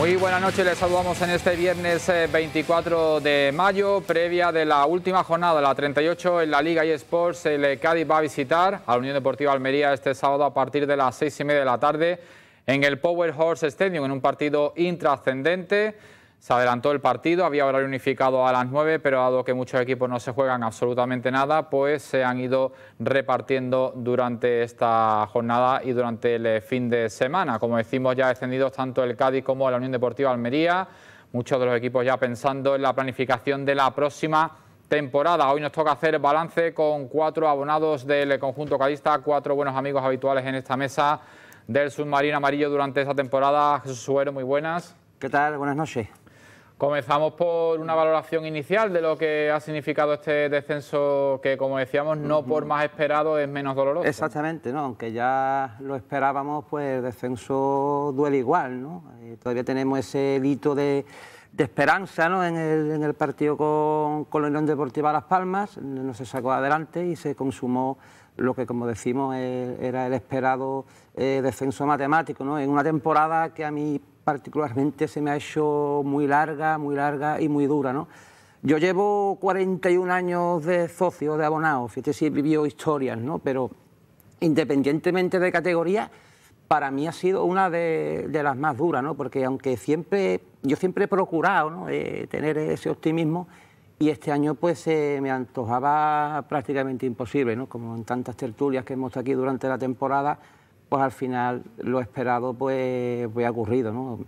Muy buenas noches, les saludamos en este viernes 24 eh, de mayo, previa de la última jornada, la 38 en la Liga eSports. El eh, Cádiz va a visitar a la Unión Deportiva Almería este sábado a partir de las seis y media de la tarde en el Power Horse Stadium, en un partido intrascendente se adelantó el partido, había horario unificado a las 9, pero dado que muchos equipos no se juegan absolutamente nada, pues se han ido repartiendo durante esta jornada y durante el eh, fin de semana. Como decimos, ya descendidos tanto el Cádiz como la Unión Deportiva Almería, muchos de los equipos ya pensando en la planificación de la próxima temporada. Hoy nos toca hacer balance con cuatro abonados del conjunto cadista, cuatro buenos amigos habituales en esta mesa del submarino amarillo durante esta temporada. Jesús Suero, muy buenas. ¿Qué tal? Buenas noches. Comenzamos por una valoración inicial de lo que ha significado este descenso que, como decíamos, no por más esperado es menos doloroso. Exactamente, ¿no? aunque ya lo esperábamos, pues el descenso duele igual. ¿no? Eh, todavía tenemos ese hito de, esperanza ¿no? en, el, partido con, la Unión Deportiva Las Palmas, no se sacó adelante y se consumó lo que, como decimos, e, era el esperado eh, descenso matemático, ¿no? en una temporada que a mí particularmente se me ha hecho muy larga, muy larga y muy dura, ¿no? Yo llevo 41 años de socio, de abonado, fíjate si he vivido historias, ¿no? Pero independientemente de categoría, para mí ha sido una de, las más duras, ¿no? porque aunque siempre, yo siempre he procurado ¿no? Eh, tener ese optimismo y este año pues me antojaba prácticamente imposible, ¿no? como en tantas tertulias que hemos estado aquí durante la temporada, pues al final lo esperado pues, pues, ha ocurrido. ¿no?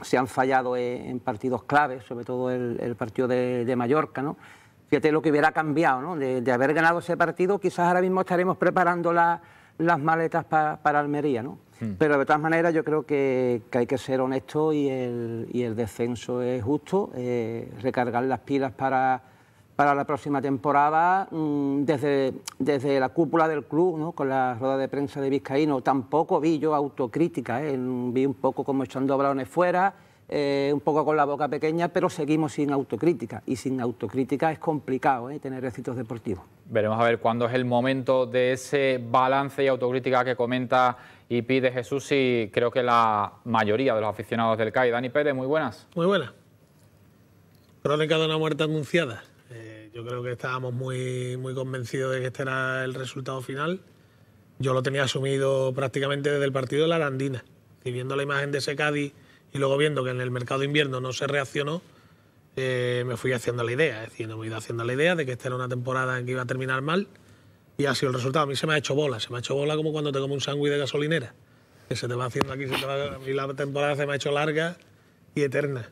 Se han fallado en partidos claves, sobre todo el, partido de, Mallorca. ¿no? Fíjate lo que hubiera cambiado, ¿no? de, haber ganado ese partido, quizás ahora mismo estaremos preparando las... las maletas para Almería. ¿no? Hmm. Pero de todas maneras yo creo que, hay que ser honesto y el, y el descenso es justo, eh, recargar las pilas para para la próxima temporada mm, desde, desde la cúpula del club, ¿no? con la rueda de prensa de Vizcaíno. Tampoco vi yo autocrítica, ¿eh? vi un poco como echando balones fuera, eh, un poco con la boca pequeña, pero seguimos sin autocrítica. Y sin autocrítica es complicado ¿eh? tener éxitos deportivos. Veremos a ver cuándo es el momento de ese balance y autocrítica que comenta y pide Jesús y creo que la mayoría de los aficionados del CAI. Dani Pérez, muy buenas. Muy buenas. Crónica de una muerte anunciada. Yo creo que estábamos muy, muy convencidos de que este era el resultado final. Yo lo tenía asumido prácticamente desde el partido de la Arandina. Y viendo la imagen de ese Cádiz y luego viendo que en el mercado invierno no se reaccionó, eh, me fui haciendo la idea. Es decir, me he ido haciendo la idea de que esta era una temporada en que iba a terminar mal y ha sido el resultado. A mí se me ha hecho bola, se me ha hecho bola como cuando te comes un sándwich de gasolinera. Que se te va haciendo aquí, la temporada se me ha hecho larga y eterna.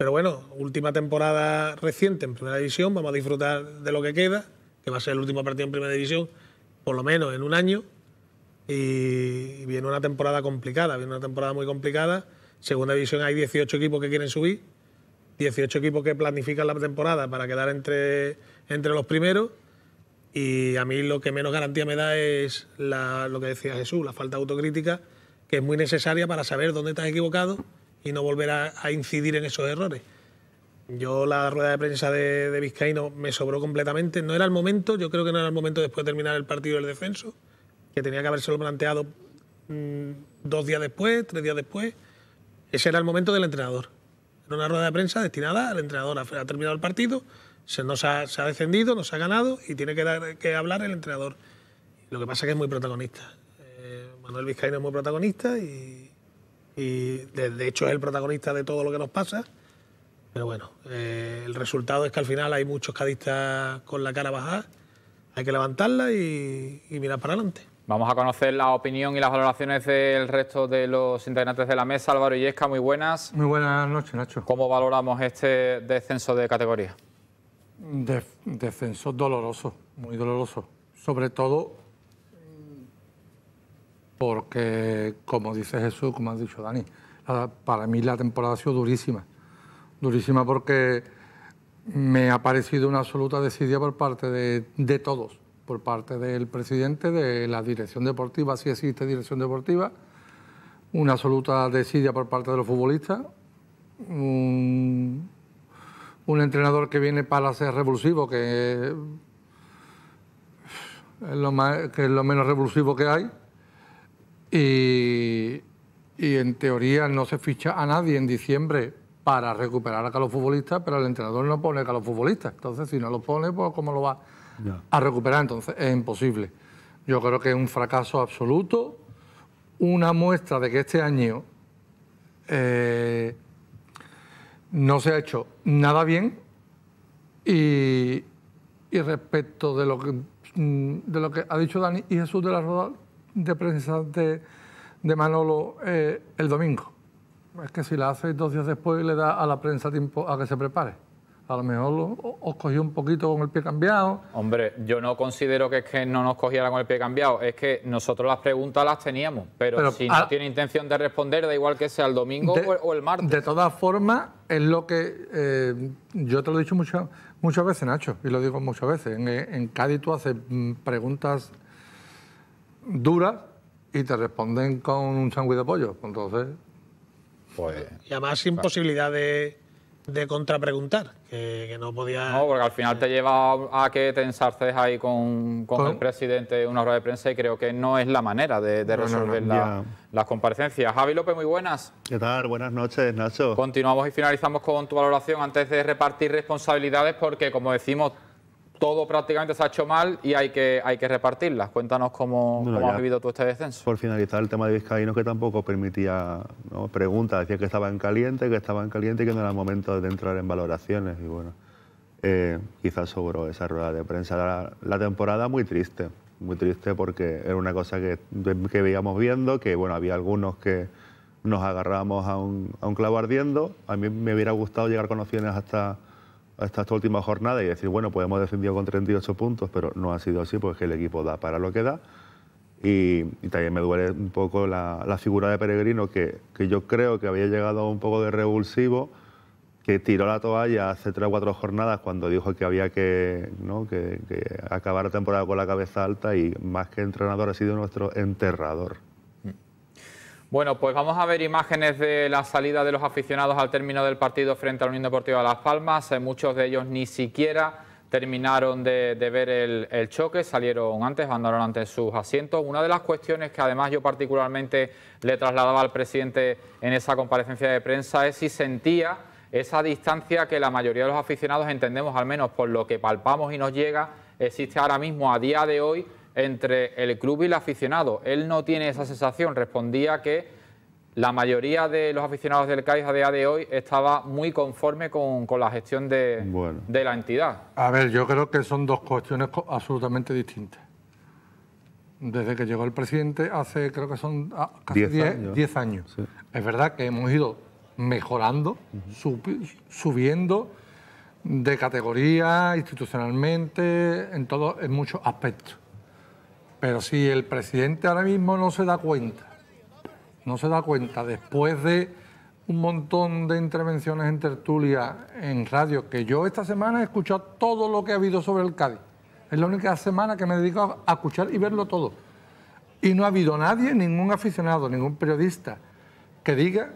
Pero bueno, última temporada reciente en Primera División, vamos a disfrutar de lo que queda, que va a ser el último partido en Primera División, por lo menos en un año. Y viene una temporada complicada, viene una temporada muy complicada. Segunda División hay 18 equipos que quieren subir, 18 equipos que planifican la temporada para quedar entre, entre los primeros. Y a mí lo que menos garantía me da es lo que decía Jesús, la falta de autocrítica, que es muy necesaria para saber dónde estás equivocado y no volver a, incidir en esos errores. Yo la rueda de prensa de, de, Vizcaíno me sobró completamente. No era el momento, yo creo que no era el momento después de terminar el partido del defenso, que tenía que habérselo planteado mm, dos días después, tres días después. Ese era el momento del entrenador. Era una rueda de prensa destinada al entrenador. Ha, terminado el partido, se nos ha, se ha descendido, nos ha ganado y tiene que, hablar el entrenador. Lo que pasa es que es muy protagonista. Eh, Manuel Vizcaíno es muy protagonista y y de, hecho es el protagonista de todo lo que nos pasa. Pero bueno, eh, el resultado es que al final hay muchos cadistas con la cara bajada, hay que levantarla y, mirar para adelante. Vamos a conocer la opinión y las valoraciones del resto de los integrantes de la mesa. Álvaro Illesca, muy buenas. Muy buenas noches, Nacho. ¿Cómo valoramos este descenso de categoría? descenso doloroso, muy doloroso. Sobre todo porque, como dice Jesús, como ha dicho Dani, para mí la temporada ha sido durísima. Durísima porque me ha parecido una absoluta desidia por parte de, todos, por parte del presidente, de la dirección deportiva, si existe dirección deportiva, una absoluta desidia por parte de los futbolistas, un, entrenador que viene para ser revulsivo, que es lo menos revulsivo que hay, y, en teoría no se ficha a nadie en diciembre para recuperar a los futbolistas, pero el entrenador no pone a los futbolistas. Entonces, si no lo pone, pues ¿cómo lo va a recuperar? Entonces, es imposible. Yo creo que es un fracaso absoluto, una muestra de que este año eh, no se ha hecho nada bien y, y respecto de lo, que, mm, de lo que ha dicho Dani y Jesús de la Rodal, de prensa de, Manolo eh, el domingo. Es que si la hace dos días después le da a la prensa tiempo a que se prepare. A lo mejor os cogió un poquito con el pie cambiado. Hombre, yo no considero que es que no nos cogiera con el pie cambiado. Es que nosotros las preguntas las teníamos, pero, si no tiene intención de responder, da igual que sea el domingo o el martes. De todas formas, es lo que eh, yo te lo he dicho muchas muchas veces, Nacho, y lo digo muchas veces. En, en Cádiz tú haces mm, preguntas Dura y te responden con un sándwich de pollo. Entonces. Pues, y además sin posibilidad de, de contrapreguntar, que, no podía. No, porque al final te lleva a que te ensarces ahí con, con el presidente una rueda de prensa y creo que no es la manera de, resolver las comparecencias. Javi López, muy buenas. ¿Qué tal? Buenas noches, Nacho. Continuamos y finalizamos con tu valoración antes de repartir responsabilidades, porque como decimos, todo prácticamente se ha hecho mal y hay que, hay que repartirlas. Cuéntanos cómo, has vivido tú este descenso. Por finalizar, el tema de Vizcaíno que tampoco permitía preguntas, decía que estaban caliente, que estaban caliente y que no era momento de entrar en valoraciones. Y bueno, eh, quizás sobró esa rueda de prensa. La, temporada muy triste, muy triste porque era una cosa que, veíamos viendo, que bueno, había algunos que nos agarramos a un, a un clavo ardiendo. A mí me hubiera gustado llegar con opciones hasta hasta esta última jornada y decir, bueno, pues hemos defendido con 38 puntos, pero no ha sido así, porque el equipo da para lo que da. Y, también me duele un poco la, figura de Peregrino, que, que, yo creo que había llegado un poco de revulsivo, que tiró la toalla hace tres o cuatro jornadas cuando dijo que había que, ¿no? que, que acabar la temporada con la cabeza alta y más que entrenador ha sido nuestro enterrador. Bueno, pues vamos a ver imágenes de la salida de los aficionados al término del partido frente a la Unión Deportiva de Las Palmas. Eh, muchos de ellos ni siquiera terminaron de, ver el, choque, salieron antes, andaron antes sus asientos. Una de las cuestiones que además yo particularmente le trasladaba al presidente en esa comparecencia de prensa es si sentía esa distancia que la mayoría de los aficionados entendemos, al menos por lo que palpamos y nos llega, existe ahora mismo a día de hoy entre el club y el aficionado. Él no tiene esa sensación. Respondía que la mayoría de los aficionados del Cádiz a día de hoy estaba muy conforme con, la gestión de, la entidad. A ver, yo creo que son dos cuestiones absolutamente distintas. Desde que llegó el presidente hace, creo que son ah, casi 10 años. Es verdad que hemos ido mejorando, subiendo de categoría, institucionalmente, en, todo, en muchos aspectos. Pero si el presidente ahora mismo no se da cuenta, no se da cuenta, después de un montón de intervenciones en tertulia, en radio, que yo esta semana he escuchado todo lo que ha habido sobre el Cádiz. Es la única semana que me dedico a escuchar y verlo todo. Y no ha habido nadie, ningún aficionado, ningún periodista, que diga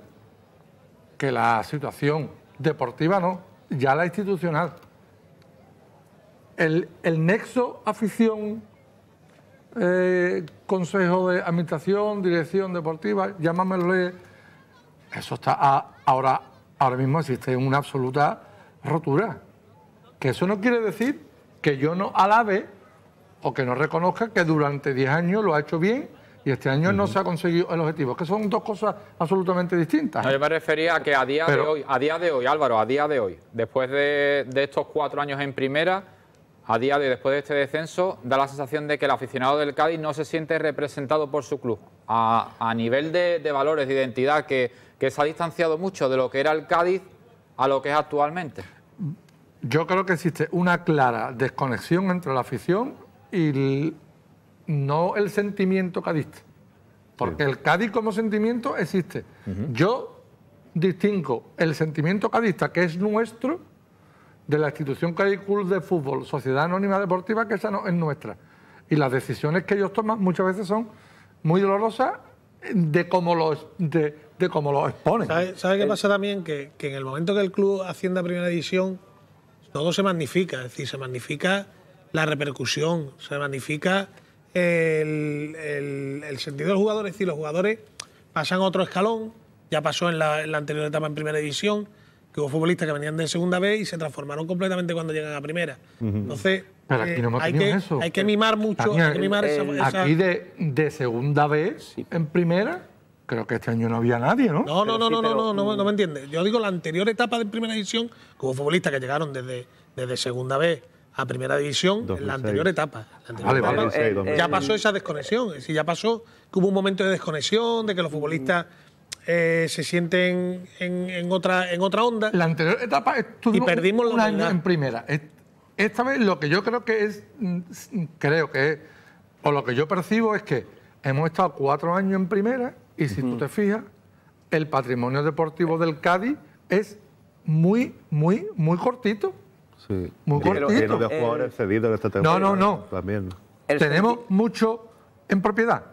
que la situación deportiva no, ya la institucional. El, nexo afición eh, consejo de administración, dirección deportiva, llámamelo. Eso está ahora, ahora mismo existe una absoluta rotura. Que eso no quiere decir que yo no alabe o que no reconozca que durante 10 años lo ha hecho bien y este año no se ha conseguido el objetivo, que son dos cosas absolutamente distintas. yo me refería a que a día de hoy, a día de hoy, Álvaro, a día de hoy, después de estos cuatro años en primera, a día de después de este descenso, da la sensación de que el aficionado del Cádiz no se siente representado por su club. A, nivel de, valores, de identidad, que, se ha distanciado mucho de lo que era el Cádiz a lo que es actualmente. Yo creo que existe una clara desconexión entre la afición y no el sentimiento cadista. Porque el Cádiz como sentimiento existe. Yo distingo el sentimiento cadista, que es nuestro, de la institución Cádiz Club de Fútbol, Sociedad Anónima Deportiva, que esa no es nuestra. Y las decisiones que ellos toman muchas veces son muy dolorosas de cómo los... de, cómo exponen. ¿Sabe, qué pasa también? Que, en el momento que el club asciende a primera división, todo se magnifica. Es decir, se magnifica la repercusión, se magnifica el, el, sentido del jugador. Es decir, los jugadores pasan a otro escalón, ya pasó en la, en la anterior etapa en primera división que hubo futbolistas que venían de segunda B y se transformaron completamente cuando llegan a primera. Entonces, eh, no hay, que, hay que mimar mucho. hay que mimar Aquí de, segunda B en primera. Creo que este año no había nadie, ¿no? No, no, no, no, no, no, no, me entiendes. Yo digo la anterior etapa de primera división, que hubo futbolistas que llegaron desde, desde segunda B a primera división en la anterior etapa. La ah, anterior ya pasó esa desconexión, es decir, ya pasó que hubo un momento de desconexión, de que los futbolistas eh, se sienten en, otra, en otra onda. La anterior etapa estuvo y perdimos un, año en primera. Esta vez lo que yo creo que es, mm, creo que es, o lo que yo percibo es que hemos estado cuatro años en primera y si tú te fijas, el patrimonio deportivo del Cádiz es muy, muy, muy cortito. Sí. Muy Pero, cortito. Eh, no, no, no. También. Tenemos mucho en propiedad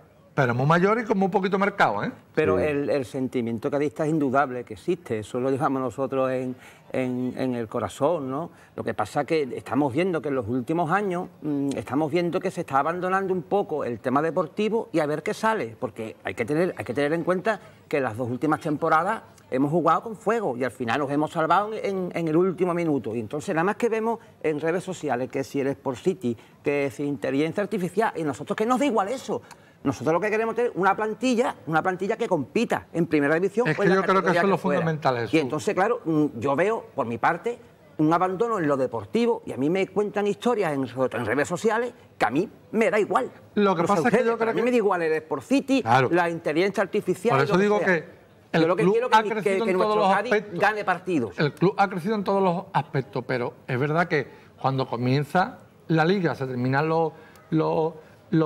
...pero Éramos mayores y como un poquito marcados, ¿eh? Pero el, el, sentimiento cadista es indudable que existe, eso lo llevamos nosotros en, el corazón, ¿no? Lo que pasa es que estamos viendo que en los últimos años mm, estamos viendo que se está abandonando un poco el tema deportivo y a ver qué sale, porque hay que tener, hay que tener en cuenta que las dos últimas temporadas hemos jugado con fuego y al final nos hemos salvado en, en, el último minuto. Y entonces nada más que vemos en redes sociales que si eres por City, que si inteligencia artificial, y nosotros que nos da igual eso. Nosotros lo que queremos es una plantilla, una plantilla que compita en primera división. Es que yo creo que eso es lo fundamental. Y entonces, claro, mm, yo veo, por mi parte, un abandono en lo deportivo y a mí me cuentan historias en, redes sociales que a mí me da igual. Lo que pasa es que A mí me da igual el Sport City, la inteligencia artificial... Por eso digo que... yo lo que quiero es que, en todos gane partidos. El club ha crecido en todos los aspectos, pero es verdad que cuando comienza la liga, se terminan los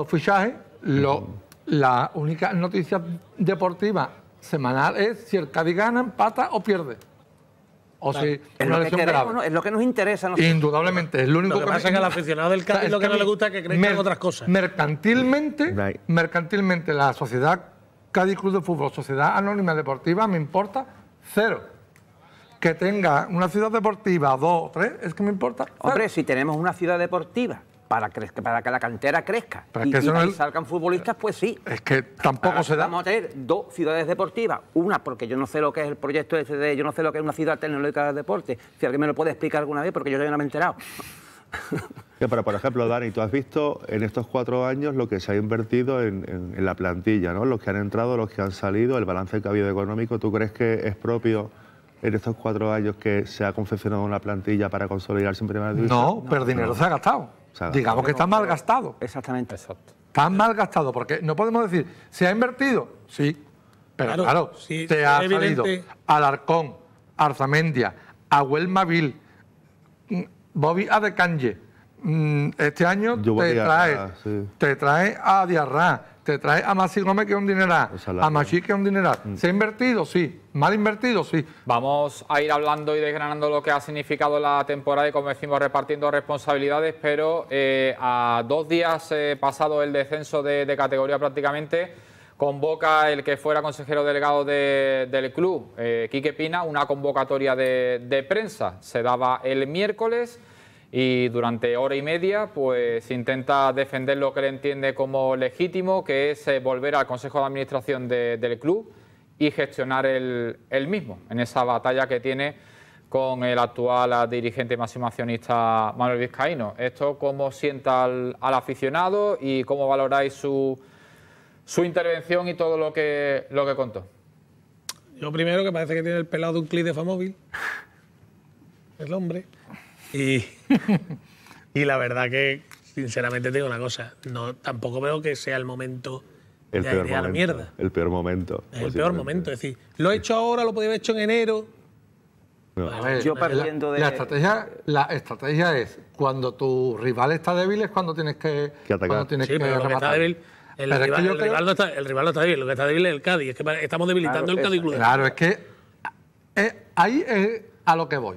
fichajes, lo, la única noticia deportiva semanal es si el Cádiz gana, empata o pierde. O si es lo, que es lo que nos interesa. nosotros. Indudablemente, es lo único que, nos pasa es al aficionado del Cádiz lo que, no le gusta es que crezcan otras cosas. Mercantilmente, mercantilmente la sociedad Cádiz Club de Fútbol, sociedad anónima deportiva, me importa cero. Que tenga una ciudad deportiva, dos o tres, es que me importa. Hombre, si tenemos una ciudad deportiva para, que la cantera crezca Para que salgan futbolistas, pues sí. Es que tampoco se da. Vamos a tener dos ciudades deportivas. Una, porque yo no sé lo que es el proyecto este de yo no sé lo que es una ciudad tecnológica de deporte. Si alguien me lo puede explicar alguna vez, porque yo ya no me he enterado. Pero, por ejemplo, Dani, tú has visto en estos cuatro años lo que se ha invertido en, la plantilla, ¿no? Los que han entrado, los que han salido, el balance que ha habido económico. ¿Tú crees que es propio en estos cuatro años que se ha confeccionado una plantilla para consolidarse en primera división? No, pero dinero se ha gastado. Digamos que está mal gastado. Exactamente. Exacto. Está mal gastado, porque no podemos decir, ¿se ha invertido? Sí, pero claro, te ha salido Alarcón, Arzamendia, Abuel Mavil, mm, Bobby Adecanje. Mm, este año te trae, a, te trae a Diarra, te trae a Masi Gómez, que es un dineral, a Machi, que es un dineral. Mm. ¿Se ha invertido? Sí. Mal invertido, sí. Vamos a ir hablando y desgranando lo que ha significado la temporada y, como decimos, repartiendo responsabilidades, pero eh, a dos días eh, pasado el descenso de, categoría prácticamente, convoca el que fuera consejero delegado del club, eh, Quique Pina, una convocatoria de, prensa. Se daba el miércoles y durante hora y media pues intenta defender lo que le entiende como legítimo, que es volver al Consejo de Administración del club, y gestionar el, mismo en esa batalla que tiene con el actual dirigente y máximo accionista Manuel Vizcaíno. ¿Esto cómo sienta al, aficionado y cómo valoráis su, su, intervención y todo lo que, lo que contó? Yo primero que parece que tiene el pelado de un clic de Famóvil, el hombre. Y, y la verdad que, sinceramente, tengo digo una cosa, no, tampoco veo que sea el momento el peor, momento, el peor momento. Es el peor momento. Es decir, lo he hecho ahora, lo podía haber hecho en enero. A ver, yo partiendo de... la, estrategia, la estrategia es cuando tu rival está débil es cuando tienes que, que atacar. Cuando tienes que Está el, rival, no está, el rival está débil, lo que está débil es el Cádiz. Es que estamos debilitando el Cádiz Club. Claro, es que eh, ahí es a lo que voy.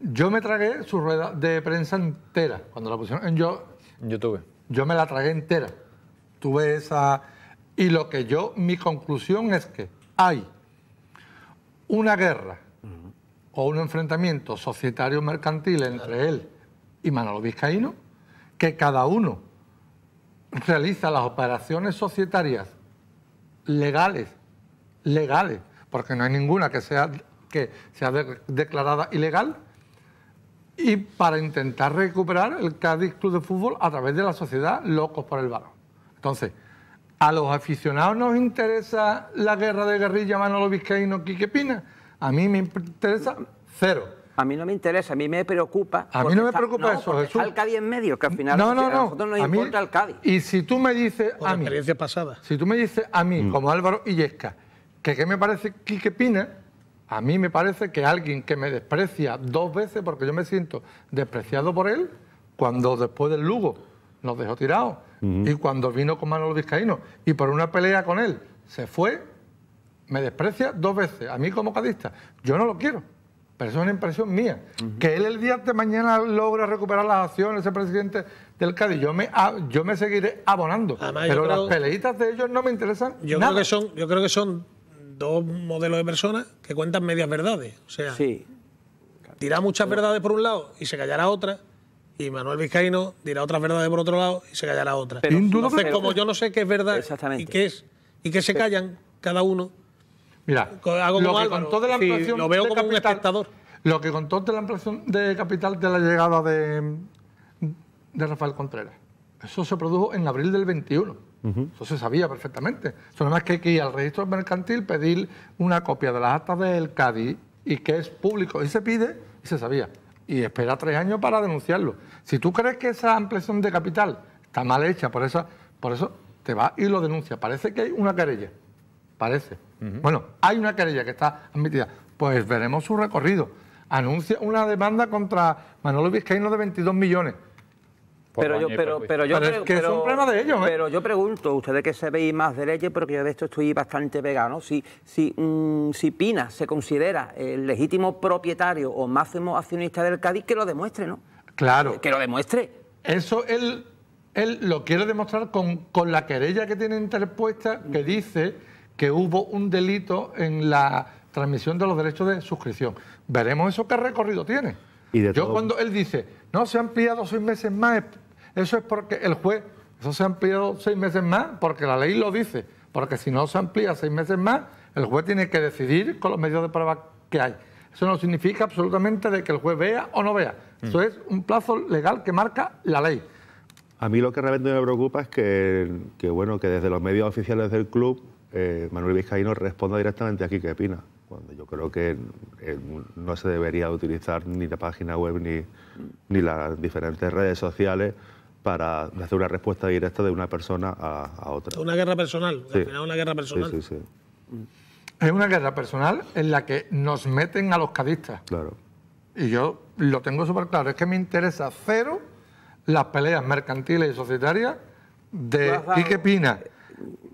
Yo me tragué su rueda de prensa entera cuando la pusieron en yo, YouTube. Yo me la tragué entera. Y lo que yo, mi conclusión es que hay una guerra o un enfrentamiento societario mercantil entre él y Manolo Vizcaíno, que cada uno realiza las operaciones societarias legales, legales, porque no hay ninguna que sea, que sea declarada ilegal, y para intentar recuperar el Cádiz Club de Fútbol a través de la sociedad Locos por el Balón. Entonces, a los aficionados nos interesa la guerra de guerrilla Manolo Vizcaíno, Quique Pina. A mí me interesa cero. A mí no me interesa, a mí me preocupa. A mí no me preocupa eso, Jesús. el en medio, que al final no, no, no. a nosotros nos importa el Cádiz. Y si tú me dices a mí. experiencia pasada. Si tú me dices a mí, mm. como Álvaro Illesca, que qué me parece Quique Pina, a mí me parece que alguien que me desprecia dos veces, porque yo me siento despreciado por él, cuando después del Lugo nos dejó tirados. Y cuando vino con Manolo Vizcaíno y por una pelea con él se fue, me desprecia dos veces, a mí como cadista. Yo no lo quiero, pero eso es una impresión mía. Que él el día de mañana logra recuperar las acciones, el presidente del Cádiz, yo me, ah, yo me seguiré abonando. pero las peleitas de ellos no me interesan. Yo, Creo que son, yo creo que son dos modelos de personas que cuentan medias verdades. O sea, sí. tirar muchas verdades por un lado y se callará otra y Manuel Vizcaíno dirá otras verdades por otro lado y se callará otra. Entonces, como yo no sé qué es verdad y qué es, y que se callan cada uno, Mira, lo, que con la veo como capital, espectador. Lo que contó de la ampliación de capital de la llegada de, Rafael Contreras, eso se produjo en abril del 21. Eso se sabía perfectamente. Solo más que hay que ir al registro mercantil, pedir una copia de las actas del cadi y que es público. Y se pide y se sabía y espera tres años para denunciarlo. Si tú crees que esa ampliación de capital está mal hecha, por eso, por eso te va y lo denuncia. Parece que hay una querella. Parece. Bueno, hay una querella que está admitida. Pues veremos su recorrido. Anuncia una demanda contra Manolo Vizcaíno de 22 millones. Pues. Pero yo, pero, pero yo, ¿eh? yo pregunto, ustedes que se veis más de leyes, porque yo de esto estoy bastante vegano, si, si, mm, si Pina se considera el legítimo propietario o máximo accionista del Cádiz, que lo demuestre, ¿no? Claro. Que lo demuestre. Eso él, él lo quiere demostrar con, la querella que tiene interpuesta, que dice que hubo un delito en la transmisión de los derechos de suscripción. Veremos eso qué recorrido tiene. Yo cuando él dice, no, se han pillado seis meses más, eso es porque el juez, eso se ha ampliado seis meses más, porque la ley lo dice, porque si no se amplía seis meses más, el juez tiene que decidir con los medios de prueba que hay. Eso no significa absolutamente de que el juez vea o no vea. Eso mm. es un plazo legal que marca la ley. A mí lo que realmente me preocupa es que, bueno, que desde los medios oficiales del club eh, Manuel Vizcaíno responda directamente aquí qué opina. Cuando yo creo que no se debería utilizar ni la página web ni, ni las diferentes redes sociales para hacer una respuesta directa de una persona a, otra. Una guerra personal, al final una guerra personal. Sí, sí, es una guerra personal en la que nos meten a los cadistas. Claro. Y yo lo tengo súper claro, es que me interesa cero las peleas mercantiles y societarias de pique Pina,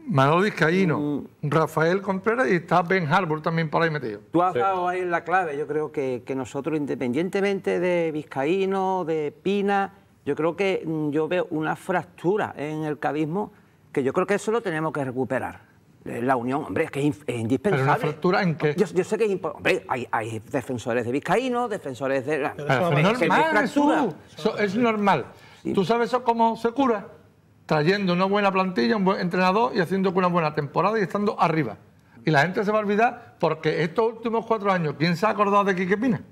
Manolo Vizcaíno, mm. Rafael Contreras y está Ben Harbour también por ahí metido. Tú has dado ahí la clave, yo creo que, que nosotros independientemente de Vizcaíno, de Pina yo creo que mm, yo veo una fractura en el cabismo que yo creo que eso lo tenemos que recuperar. Eh, la unión, hombre, es que es, indispensable. ¿Pero una fractura en qué? Yo, sé que es Hombre, hay, defensores de Vizcaíno, defensores de... es normal, es, tú, es normal. ¿Tú sabes eso cómo se cura? Trayendo una buena plantilla, un buen entrenador y haciendo una buena temporada y estando arriba. Y la gente se va a olvidar porque estos últimos cuatro años, ¿quién se ha acordado de Quique Pina?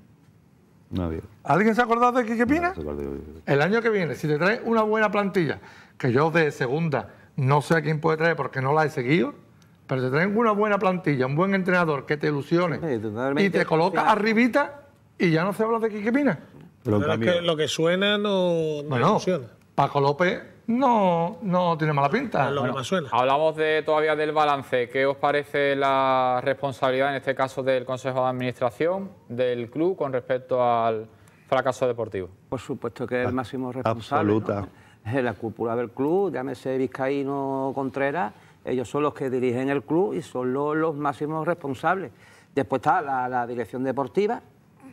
¿Alguien se ha acordado de Quique Pina? el año que viene, si te traes una buena plantilla, que yo de segunda no sé a quién puede traer porque no la he seguido, pero te traen una buena plantilla, un buen entrenador que te ilusione y te coloca arribita y ya no se habla de Quique Pina. lo que suena no, funciona Paco López no, no tiene mala pinta. hablamos de, todavía del balance. ¿Qué os parece la responsabilidad, en este caso, del Consejo de Administración, del club, con respecto al fracaso deportivo? Por supuesto que el ah, máximo responsable. Absoluta. La cúpula del club, llámese Vizcaíno Contreras, ellos son los que dirigen el club y son los, máximos responsables. Después está la dirección deportiva,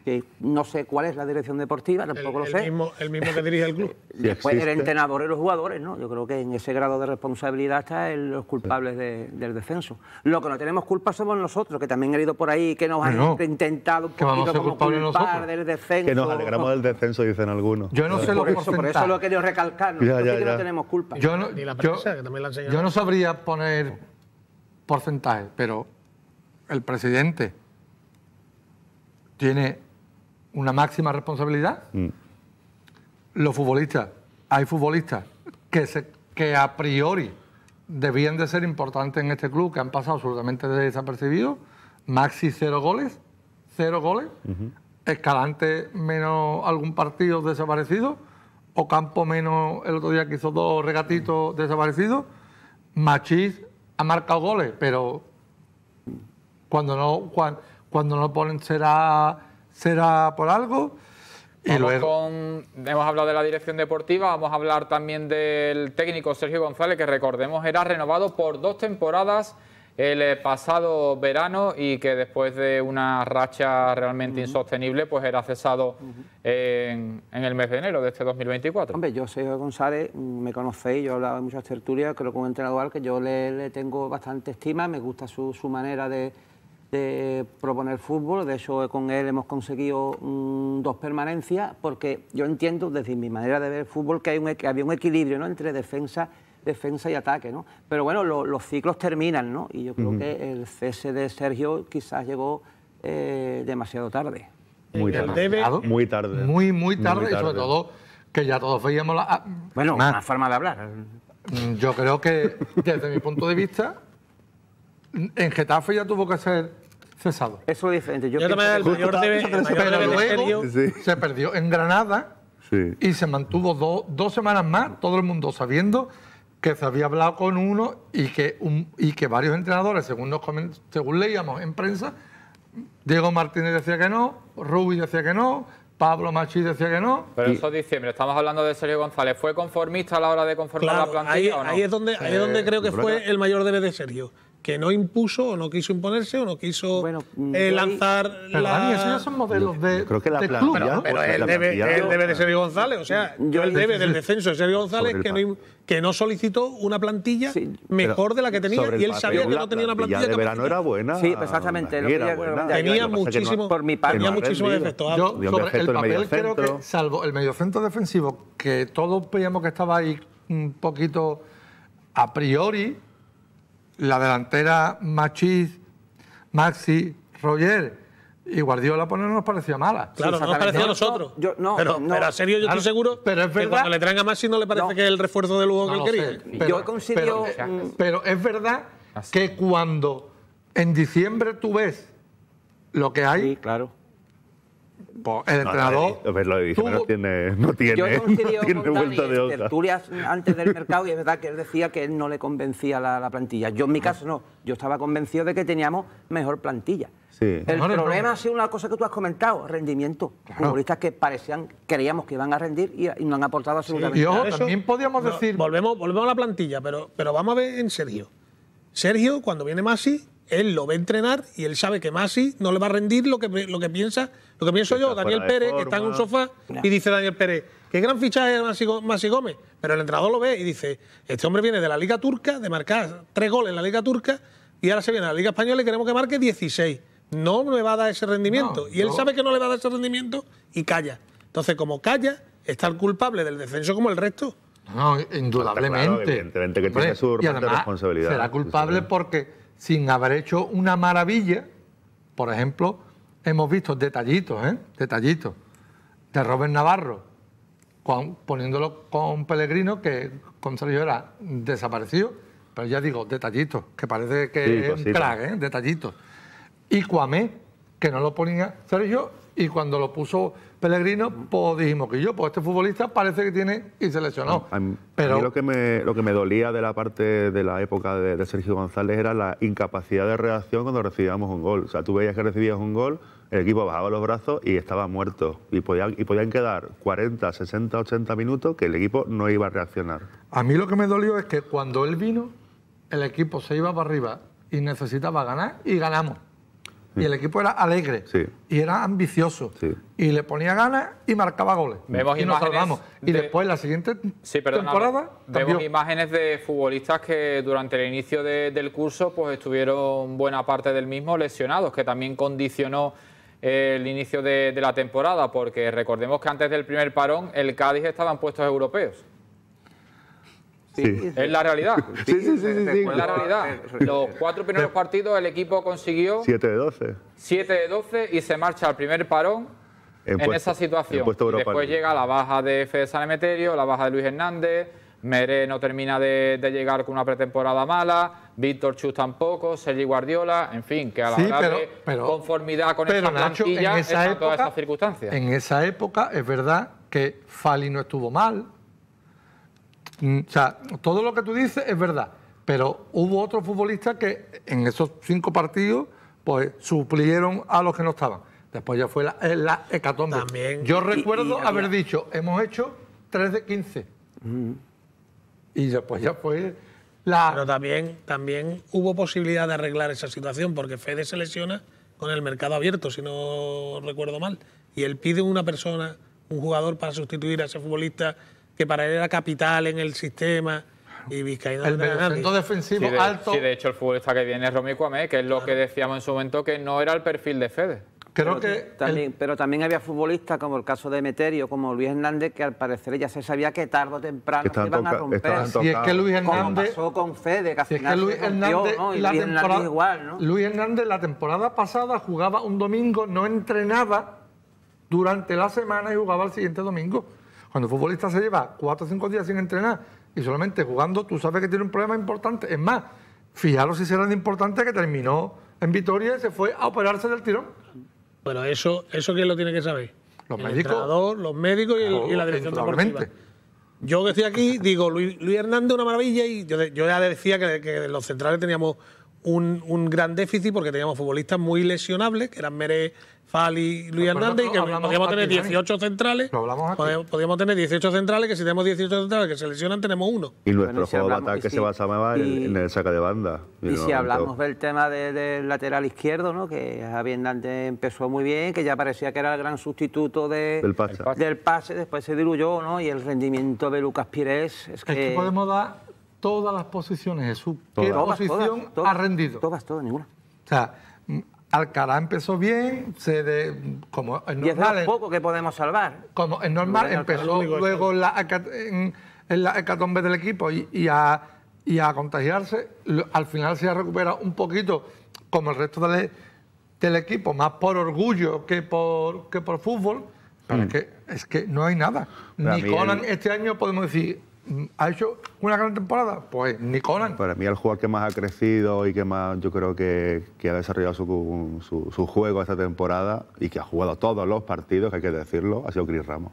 que no sé cuál es la dirección deportiva, tampoco lo sé. El mismo, el mismo que dirige el club. Después el entrenador y los jugadores, ¿no? Yo creo que en ese grado de responsabilidad están los culpables del descenso. Lo que no tenemos culpa somos nosotros, que también han ido por ahí, que nos han intentado un poquito como culpar del descenso. Que nos alegramos del descenso, dicen algunos. Yo no sé por lo eso, Por eso lo he querido recalcar, ¿no? que no tenemos culpa. la prensa, que también la yo no sabría poner porcentaje, pero el presidente tiene una máxima responsabilidad. Mm. Los futbolistas, hay futbolistas que, se, que a priori debían de ser importantes en este club, que han pasado absolutamente desapercibidos. Maxi cero goles, cero goles. Escalante menos algún partido desaparecido. o campo menos el otro día que hizo dos regatitos mm. desaparecidos. machis ha marcado goles, pero cuando no, cuando, cuando no ponen será será por algo. Y luego... hemos hablado de la dirección deportiva, vamos a hablar también del técnico Sergio González, que recordemos era renovado por dos temporadas el pasado verano y que después de una racha realmente insostenible, pues era cesado en, el mes de enero de este 2024. Hombre, yo soy González, mm, me conocéis, yo he hablado de muchas tertulias, creo que un entrenador al que yo le, tengo bastante estima, me gusta su manera de de proponer fútbol. De hecho, con él hemos conseguido mm, dos permanencias, porque yo entiendo, desde mi manera de ver el fútbol, que, hay un, que había un equilibrio ¿no? entre defensa defensa y ataque, Pero bueno, los ciclos terminan, ¿no? Y yo creo que el cese de Sergio quizás llegó eh, demasiado tarde. Muy eh, tarde. muy tarde. Muy, muy tarde, y sobre todo que ya todos veíamos la... Ah, bueno, una forma de hablar. Mm, yo creo que, desde mi punto de vista, en Getafe ya tuvo que ser cesado. Eso es diferente. Yo, creo el mayor debe, se perdió en Granada y se mantuvo dos semanas más, todo el mundo sabiendo que se había hablado con uno y que, varios entrenadores, según, según leíamos en prensa, Diego Martínez decía que no, Rubí decía que no, Pablo Machi decía que no. Pero eso es diciembre, estamos hablando de Sergio González. ¿Fue conformista a la hora de conformar la plantilla ahí, es donde, es donde creo que fue el mayor debe de Sergio que no impuso o no quiso imponerse o no quiso eh, lanzar la... línea. son modelos de Creo que la de ¿no? debe, de Sergio González, o sea, yo debe del descenso de Sergio González que no, que no solicitó una plantilla mejor de la que tenía y él sabía que no tenía una plantilla que verano era buena. Sí, exactamente. Tenía muchísimo, por mi parte, tenía muchísimos defectos. Yo, sobre el papel creo que, salvo el mediocentro defensivo, que todos veíamos que estaba ahí un poquito a priori la delantera Machis, Maxi, Roger y Guardiola poner pues, no nos parecía mala. Claro, no nos parecía a nosotros. Yo, no, pero, no, pero a serio, yo estoy seguro pero es verdad, que cuando le traen a Maxi no le parece que es el refuerzo de Lugo que él quería. pero, yo considero... Pero, pero, es verdad que cuando en diciembre tú ves lo que hay, sí, claro el entrenador. No, eh, tiene, no tiene, yo no tiene vuelta de tertulias antes del mercado y es verdad que él decía que él no le convencía la, plantilla. Yo en mi caso no. Yo estaba convencido de que teníamos mejor plantilla. El problema ha sido una cosa que tú has comentado, rendimiento. Claro. Futbolistas que parecían, creíamos que iban a rendir y, no han aportado absolutamente sí, y también podíamos decir... Volvemos, volvemos a la plantilla, pero, pero vamos a ver en Sergio. Sergio, cuando viene Masi, él lo ve entrenar y él sabe que Masi no le va a rendir lo que, lo que piensa lo que pienso yo, Daniel Pérez, que está en un sofá, y dice Daniel Pérez, qué gran fichaje es Masi Gómez. Pero el entrenador lo ve y dice, este hombre viene de la Liga Turca, de marcar tres goles en la Liga Turca, y ahora se viene a la Liga Española y queremos que marque 16. No me va a dar ese rendimiento. y él sabe que no le va a dar ese rendimiento y calla. Entonces, como calla, está el culpable del descenso como el resto. No, indudablemente. evidentemente que tiene su responsabilidad. Será culpable porque sin haber hecho una maravilla, por ejemplo, hemos visto detallitos, ¿eh? detallitos, de Robert Navarro, poniéndolo con Pellegrino, que con Sergio era desaparecido, pero ya digo, detallitos, que parece que es un crack, ¿eh? detallitos. Y Cuamé, que no lo ponía Sergio y cuando lo puso Pellegrino, pues dijimos que yo, pues este futbolista parece que tiene y se lesionó. A mí, pero... lo, que me, lo que me dolía de la parte de la época de, Sergio González era la incapacidad de reacción cuando recibíamos un gol. O sea, tú veías que recibías un gol, el equipo bajaba los brazos y estaba muerto. Y, y podían quedar 40, 60, 80 minutos que el equipo no iba a reaccionar. A mí lo que me dolió es que cuando él vino, el equipo se iba para arriba y necesitaba ganar y ganamos y el equipo era alegre y era ambicioso y le ponía ganas y marcaba goles. Vemos y Y después la siguiente temporada vemos imágenes de futbolistas que durante el inicio del curso pues estuvieron buena parte del mismo lesionados, que también condicionó el inicio de, de la temporada, porque recordemos que antes del primer parón el Cádiz estaba en puestos europeos. Es la realidad. la realidad. Los cuatro primeros partidos el equipo consiguió... 7 de 12. 7 de 12 y se marcha al primer parón en, esa situación. después llega la baja de F. San Emeterio, la baja de Luis Hernández, Mere no termina de, llegar con una pretemporada mala, Víctor Chus tampoco, Sergi Guardiola, en fin, que a la sí, conformidad con pero, plantilla en esa todas esas circunstancias. En esa época es verdad que Fali no estuvo mal, Mm, o sea, todo lo que tú dices es verdad, pero hubo otro futbolista que en esos cinco partidos pues suplieron a los que no estaban. Después ya fue la, eh, la hecatombe. También, Yo recuerdo haber dicho, hemos hecho 3 de 15. Mm. Y después pues, ya fue la... Pero también, también hubo posibilidad de arreglar esa situación, porque Fede se lesiona con el mercado abierto, si no recuerdo mal. Y él pide una persona, un jugador para sustituir a ese futbolista que para él era capital en el sistema. Y el centro defensivo alto. Sí, de hecho, el futbolista que viene es Romy Cuamé, que es lo que decíamos en su momento que no era el perfil de Fede. Creo pero que también, pero también había futbolistas como el caso de Meterio, como Luis Hernández, que al parecer ya se sabía que tarde o temprano iban a romper. ...y es que Luis Hernández pasó con Fede, que al la igual, Luis Hernández la temporada pasada jugaba un domingo, no entrenaba durante la semana y jugaba el siguiente domingo. Cuando un futbolista se lleva cuatro o cinco días sin entrenar y solamente jugando, tú sabes que tiene un problema importante. Es más, fijaros si será de importante que terminó en Vitoria y se fue a operarse del tirón. Bueno, eso, eso quién lo tiene que saber. Los el médicos. los médicos y, y la dirección deportiva. Yo que estoy aquí, digo, Luis, Hernández, una maravilla, y yo, yo ya decía que, que, los centrales teníamos un, un gran déficit porque teníamos futbolistas muy lesionables, que eran Mere Fali, Luis Hernández, que podríamos tener 18 centrales. Podríamos tener 18 centrales, que si tenemos 18 centrales que se lesionan, tenemos uno. Y nuestro juego de ataque se basaba en, el saca de banda. Y, si hablamos del tema del lateral izquierdo, ¿no? que Javier Hernández empezó muy bien, que ya parecía que era el gran sustituto del, pase. del pase, después se diluyó, ¿no? y el rendimiento de Lucas Pires. Es que, podemos dar todas las posiciones, Jesús. ¿Qué todas, posición ha rendido? Todas, todas, ninguna. O Alcalá empezó bien, se de, como es normal. poco que podemos salvar. Como es normal, empezó luego en la, hecatombe del equipo y, a, contagiarse. Al final se ha recuperado un poquito, como el resto del, equipo, más por orgullo que por, que por fútbol. Pero mm. es, que, es que no hay nada. Ni este año podemos decir, Mm, ¿Ha hecho una gran temporada? Pues Nicolás. Para mí el jugador que más ha crecido y que más yo creo que, ha desarrollado su, juego esta temporada y que ha jugado todos los partidos, que hay que decirlo, ha sido Cris Ramos.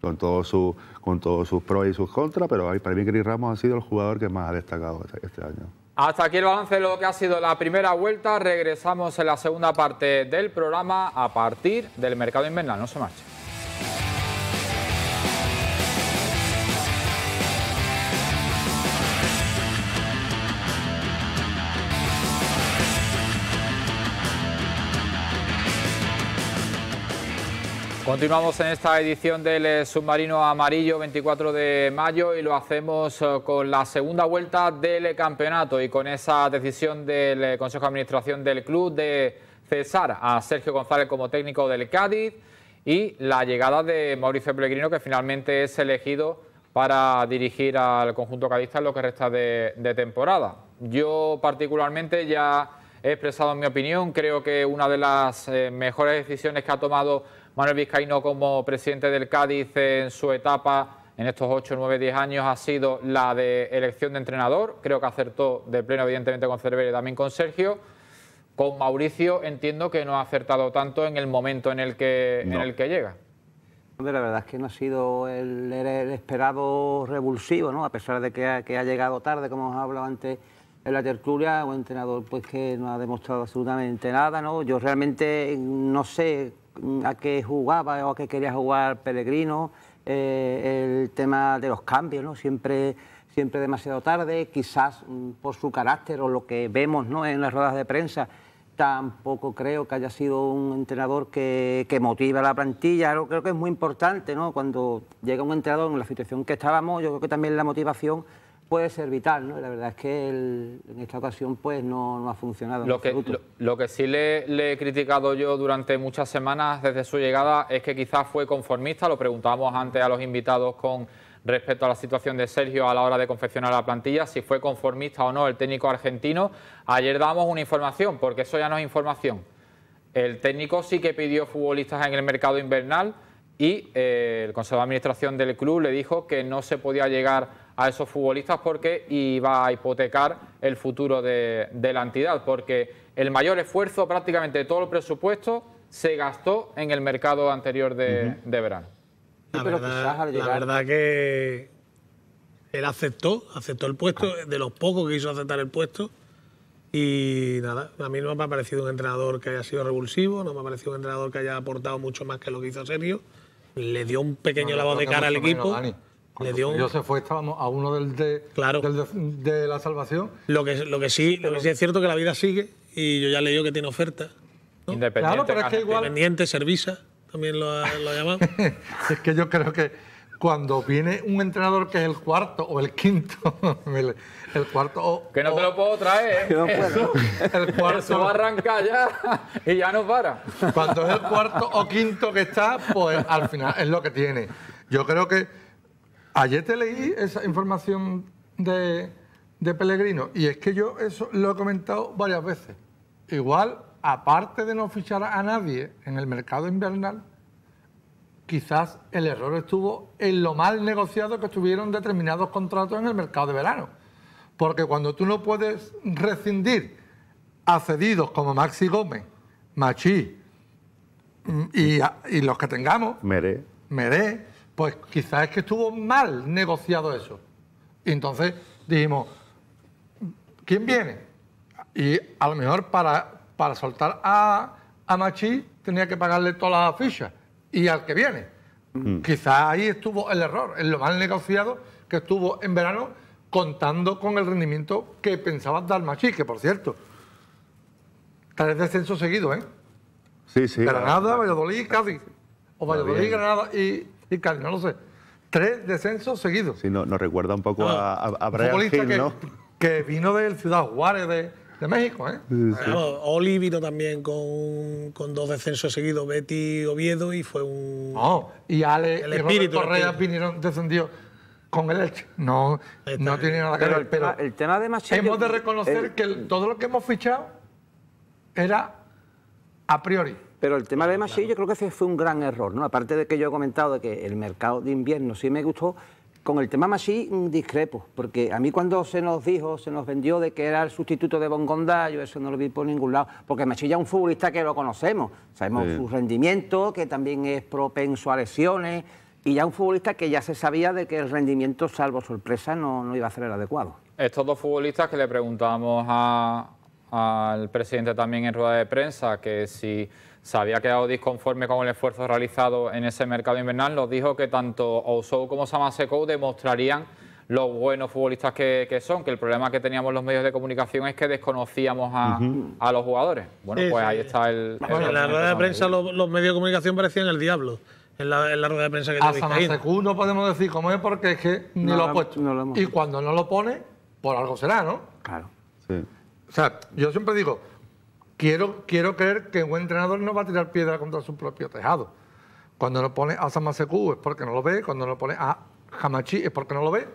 Con, su, todos sus pros y sus contras, pero para mí Cris Ramos ha sido el jugador que más ha destacado este, este año. Hasta aquí el balance de lo que ha sido la primera vuelta. Regresamos en la segunda parte del programa a partir del mercado invernal. No se marchen. Continuamos en esta edición del eh, submarino amarillo 24 de mayo y lo hacemos eh, con la segunda vuelta del campeonato y con esa decisión del eh, Consejo de Administración del club de cesar a Sergio González como técnico del Cádiz y la llegada de Mauricio Pellegrino que finalmente es elegido para dirigir al conjunto cadista en lo que resta de, de temporada. Yo particularmente ya he expresado mi opinión, creo que una de las mejores decisiones que ha tomado Manuel Vizcaíno como presidente del Cádiz en su etapa en estos 8, 9, 10 años ha sido la de elección de entrenador. Creo que acertó de pleno, evidentemente, con Cervera y también con Sergio. Con Mauricio entiendo que no ha acertado tanto en el momento en el que, en el que llega. la verdad es que no ha sido el, esperado revulsivo, ¿no? A pesar de que ha, llegado tarde, como os hablado antes en la tertulia, un entrenador pues que no ha demostrado absolutamente nada, ¿no? Yo realmente no sé Mm, a qué jugaba o a qué quería jugar Pellegrino, eh, el tema de los cambios, ¿no? Siempre, siempre demasiado tarde, quizás mm, por su carácter o lo que vemos ¿no? en las ruedas de prensa, tampoco creo que haya sido un entrenador que, que motiva a la plantilla. creo que es muy importante, ¿no? Cuando llega un entrenador en la situación que estábamos, yo creo que también la motivación puede ser vital, ¿no? La verdad es que en esta ocasión pues no, ha funcionado. Lo que, lo, que sí le, he criticado yo durante muchas semanas desde su llegada es que quizás fue conformista, lo preguntábamos antes a los invitados con respecto a la situación de Sergio a la hora de confeccionar la plantilla, si fue conformista o no el técnico argentino. Ayer dábamos una información, porque eso ya no es información. El técnico sí que pidió futbolistas en el mercado invernal y eh, el Consejo de Administración del club le dijo que no se podía llegar a esos futbolistas porque iba a hipotecar el futuro de, la entidad, porque el mayor esfuerzo prácticamente de todo el presupuesto se gastó en el mercado anterior de, verano. La verdad, la verdad que él aceptó, aceptó el puesto, de los pocos que hizo aceptar el puesto. Y nada, a mí no me ha parecido un entrenador que haya sido revulsivo, no me ha parecido un entrenador que haya aportado mucho más que lo que hizo Sergio. Le dio un pequeño lavado de cara al equipo yo se fue, estábamos a uno del de, claro. de, la salvación. Lo que, lo, que sí, lo que sí es cierto que la vida sigue y yo ya le digo que tiene oferta. Independiente, Servisa, también lo ha, lo llamado. es que yo creo que cuando viene un entrenador que es el cuarto o el quinto, el, cuarto o, Que no te lo puedo traer, ¿eh? el cuarto, eso va a arrancar ya y ya no para. Cuando es el cuarto o quinto que está, pues al final es lo que tiene. Yo creo que Ayer te leí esa información de, de Pellegrino y es que yo eso lo he comentado varias veces. Igual, aparte de no fichar a nadie en el mercado invernal, quizás el error estuvo en lo mal negociado que estuvieron determinados contratos en el mercado de verano. Porque cuando tú no puedes rescindir a cedidos como Maxi Gómez, Machi mm, y, y los que tengamos, Meré. Meré, pues quizás es que estuvo mal negociado eso. Y entonces dijimos, ¿quién viene? Y a lo mejor para, para soltar a, a tenía que pagarle todas las fichas y al que viene. Mm. Quizás ahí estuvo el error, en lo mal negociado que estuvo en verano contando con el rendimiento que pensaba dar Machi, que por cierto, tres descensos seguidos, ¿eh? Sí, sí. Granada, Valladolid, Cádiz. O Valladolid, Granada y, y lo sé. Tres descensos seguidos. Sí, no, nos recuerda un poco ah, a, a, Brian que, vino del Ciudad Juárez de, México, ¿eh? Sí, Oli vino también con, dos descensos seguidos, Betty Oviedo, y fue un... No, y Ale el y Correa vinieron, descendió con el Elche. No, no tiene nada que ver, pero... El tema de Machado. Hemos de reconocer que todo lo que hemos fichado era a priori. Pero el tema de Masí yo creo que fue un gran error, ¿no? Aparte de que yo he comentado de que el mercado de invierno sí me gustó, con el tema Masí discrepo, porque a mí cuando se nos dijo, se nos vendió de que era el sustituto de Bongondá, yo eso no lo vi por ningún lado, porque Masí ya es un futbolista que lo conocemos, sabemos su rendimiento, que también es propenso a lesiones, y ya un futbolista que ya se sabía de que el rendimiento, salvo sorpresa, no, no iba a ser el adecuado. Estos dos futbolistas que le preguntamos al presidente también en rueda de prensa, que si se había quedado disconforme con el esfuerzo realizado en ese mercado invernal. Nos dijo que tanto Ousou como Samasekou demostrarían los buenos futbolistas que, son, que el problema que teníamos los medios de comunicación es que desconocíamos a, los jugadores. Bueno, pues ahí está el... en la rueda de prensa los, medios de comunicación parecían el diablo. En la, rueda de prensa que A no podemos decir cómo es porque es que ni no lo ha puesto. y cuando no lo pone, por algo será, ¿no? Claro. O sea, yo siempre digo, Quiero, creer que un entrenador no va a tirar piedra contra su propio tejado. Cuando lo pone a Samasecu es porque no lo ve, cuando lo pone a Hamachi es porque no lo ve,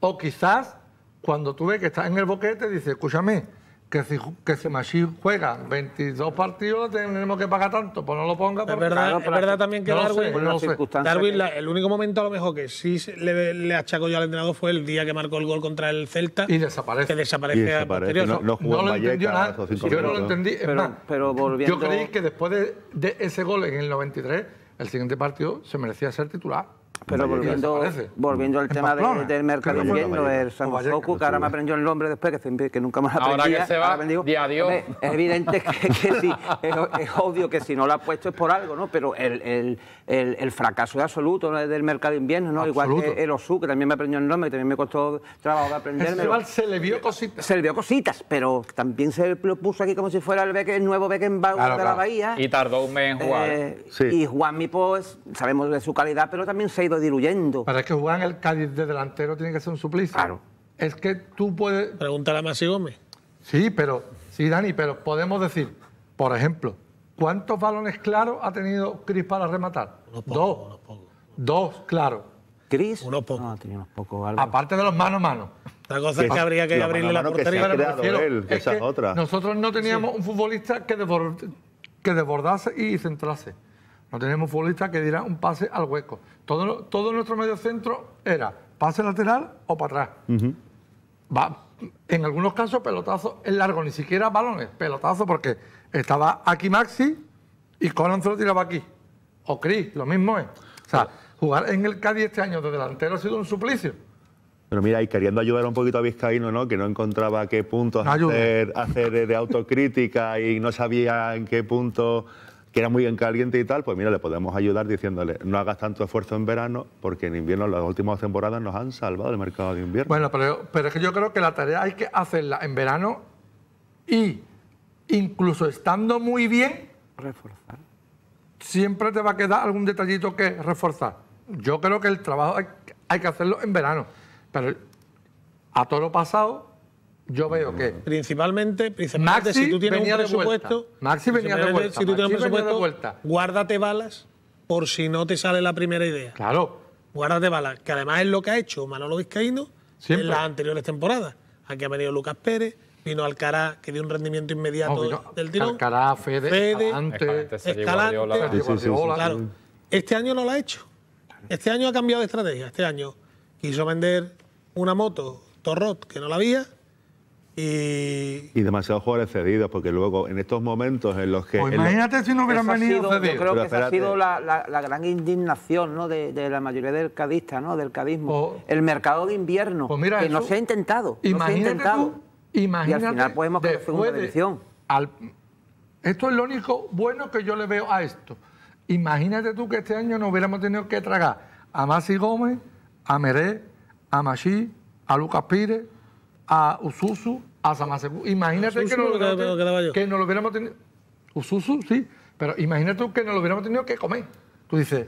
o quizás cuando tú ves que está en el boquete dice, escúchame, que si, que si juega 22 partidos tenemos que pagar tanto, pues no lo ponga. Es verdad, también que Darwin, pues Darwin el único momento a lo mejor que sí le, le achacó yo al entrenador fue el día que marcó el gol contra el Celta. Y desaparece. Que desaparece, No, lo entendió nada. Yo no lo entendí. Pero, volviendo... Yo creí que después de, de ese gol en el 93, el siguiente partido se merecía ser titular. Pero volviendo, volviendo al tema del mercado invierno, el San Goku, que ahora me aprendió el nombre después, que, que nunca más aprendí. Ahora que se va, adiós. Es evidente que, sí, es, odio que si no lo ha puesto es por algo, ¿no? Pero el, fracaso es absoluto del mercado de invierno, ¿no? Igual que el Osu, que también me aprendió el nombre, que también me costó trabajo de aprenderme. se le vio cositas. Se le vio cositas, pero también se lo puso aquí como si fuera el, Beck, el nuevo Beckenbauer de la Bahía. Y tardó un mes en jugar. Eh, y Juan pues, sabemos de su calidad, pero también se diluyendo. Para que juegan el Cádiz de delantero tiene que ser un suplicio. Claro. Es que tú puedes. Preguntar a Masi Gómez. Sí, pero. Sí, Dani, pero podemos decir, por ejemplo, ¿cuántos balones claros ha tenido Cris para rematar? Unos pocos, Dos. Dos, claro. ¿Cris? Unos pocos. Aparte de los manos, a mano. La cosa es que habría que abrirle la portería. Nosotros no teníamos un futbolista que, desbordase y centrase. No tenemos futbolista que dirá un pase al hueco. Todo, nuestro medio centro era pase lateral o para atrás. Va, en algunos casos, pelotazo en largo, ni siquiera balones, pelotazo, porque estaba aquí Maxi y Conan se lo tiraba aquí. O Cris, lo mismo es. O sea, jugar en el Cádiz este año de delantero ha sido un suplicio. Pero mira, y queriendo ayudar un poquito a Vizcaíno, ¿no? Que no encontraba qué punto hacer, hacer, de autocrítica y no sabía en qué punto que era muy bien caliente y tal, pues mira, le podemos ayudar diciéndole, no hagas tanto esfuerzo en verano, porque en invierno las últimas temporadas nos han salvado el mercado de invierno. Bueno, pero, pero es que yo creo que la tarea hay que hacerla en verano y incluso estando muy bien... Reforzar. Siempre te va a quedar algún detallito que reforzar. Yo creo que el trabajo hay, hay que hacerlo en verano, pero a todo lo pasado yo veo que. Principalmente, principalmente si tú tienes un presupuesto. Maxi venía de vuelta. Si tú tienes un presupuesto, guárdate balas por si no te sale la primera idea. Claro. Guárdate balas, que además es lo que ha hecho Manolo Vizcaíno Siempre. en las anteriores temporadas. Aquí ha venido Lucas Pérez, vino Alcaraz, que dio un rendimiento inmediato oh, del tirón. Alcaraz, Fede, Fede Escalante. Este año no lo ha hecho. Este año ha cambiado de estrategia. Este año quiso vender una moto Torrot, que no la había, y, y demasiados jugadores cedidos, porque luego en estos momentos en los que. Pues imagínate si no hubieran venido Yo creo que esa ha sido la, gran indignación de, la mayoría del cadista, ¿no? del cadismo. el mercado de invierno, pues que no se ha intentado. Imagínate y al final podemos con una segunda esto es lo único bueno que yo le veo a esto. Imagínate tú que este año no hubiéramos tenido que tragar a Masi Gómez, a Meré, a Machí, a Lucas Pires a Ususu, a Samasecu. Imagínate que, nos lo que, lo hubiéramos tenido. Ususu, sí, pero imagínate que no lo hubiéramos tenido que comer. Tú dices,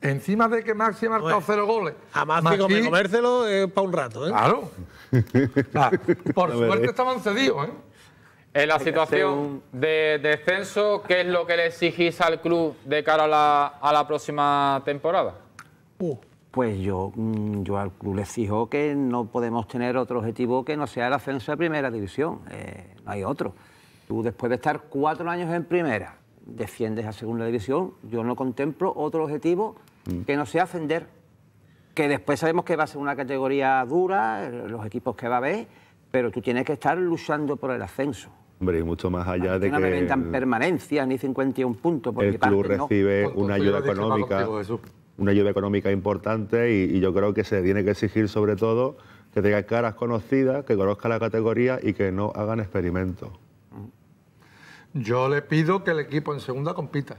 encima de que Maxi ha marcado cero goles. A Maxi, Maxi comérselo es para un rato, ¿eh? Claro. Ah, por suerte eh. estaban cedidos, ¿eh? En la situación de descenso, ¿qué es lo que le exigís al club de cara a la, a la próxima temporada? Uh, pues yo, mm, yo al club le fijo que no podemos tener otro objetivo que no sea el ascenso a primera división. Eh, no hay otro. Tú después de estar cuatro años en primera, defiendes a segunda división. Yo no contemplo otro objetivo mm. que no sea ascender. Que después sabemos que va a ser una categoría dura, eh, los equipos que va a haber, pero tú tienes que estar luchando por el ascenso. Hombre, y mucho más allá de que... No me permanencia, ni 51 puntos. Porque el club recibe una ayuda económica una ayuda económica importante y, yo creo que se tiene que exigir sobre todo que tenga caras conocidas, que conozca la categoría y que no hagan experimentos. Yo le pido que el equipo en segunda compita,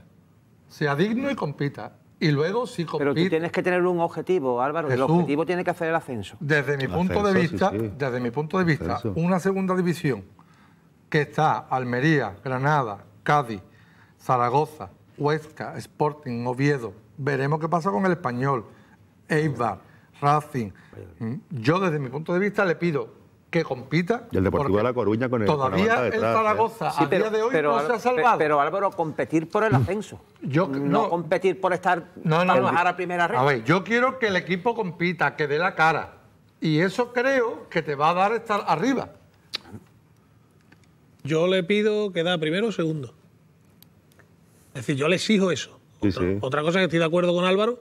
sea digno y compita. Y luego sí compite... Pero tienes que tener un objetivo, Álvaro. el objetivo tiene que hacer el ascenso. Desde mi punto de vista, desde mi punto de vista, una segunda división que está Almería, Granada, Cádiz, Zaragoza, Huesca, Sporting, Oviedo, Veremos qué pasa con el español, Eibar, Racing. Mm, yo desde mi punto de vista le pido que compita. Y el Deportivo de La Coruña con el Todavía el ¿eh? Zaragoza a día de hoy pero, no se ha salvado. Pero Álvaro, competir por el mm. ascenso. no, competir por estar no, bajar a primera red. A ver, yo quiero que el equipo compita, que dé la cara. Y eso creo que te va a dar estar arriba. Yo le pido que da primero o segundo. Es decir, yo le exijo eso otra, cosa que estoy de acuerdo con Álvaro,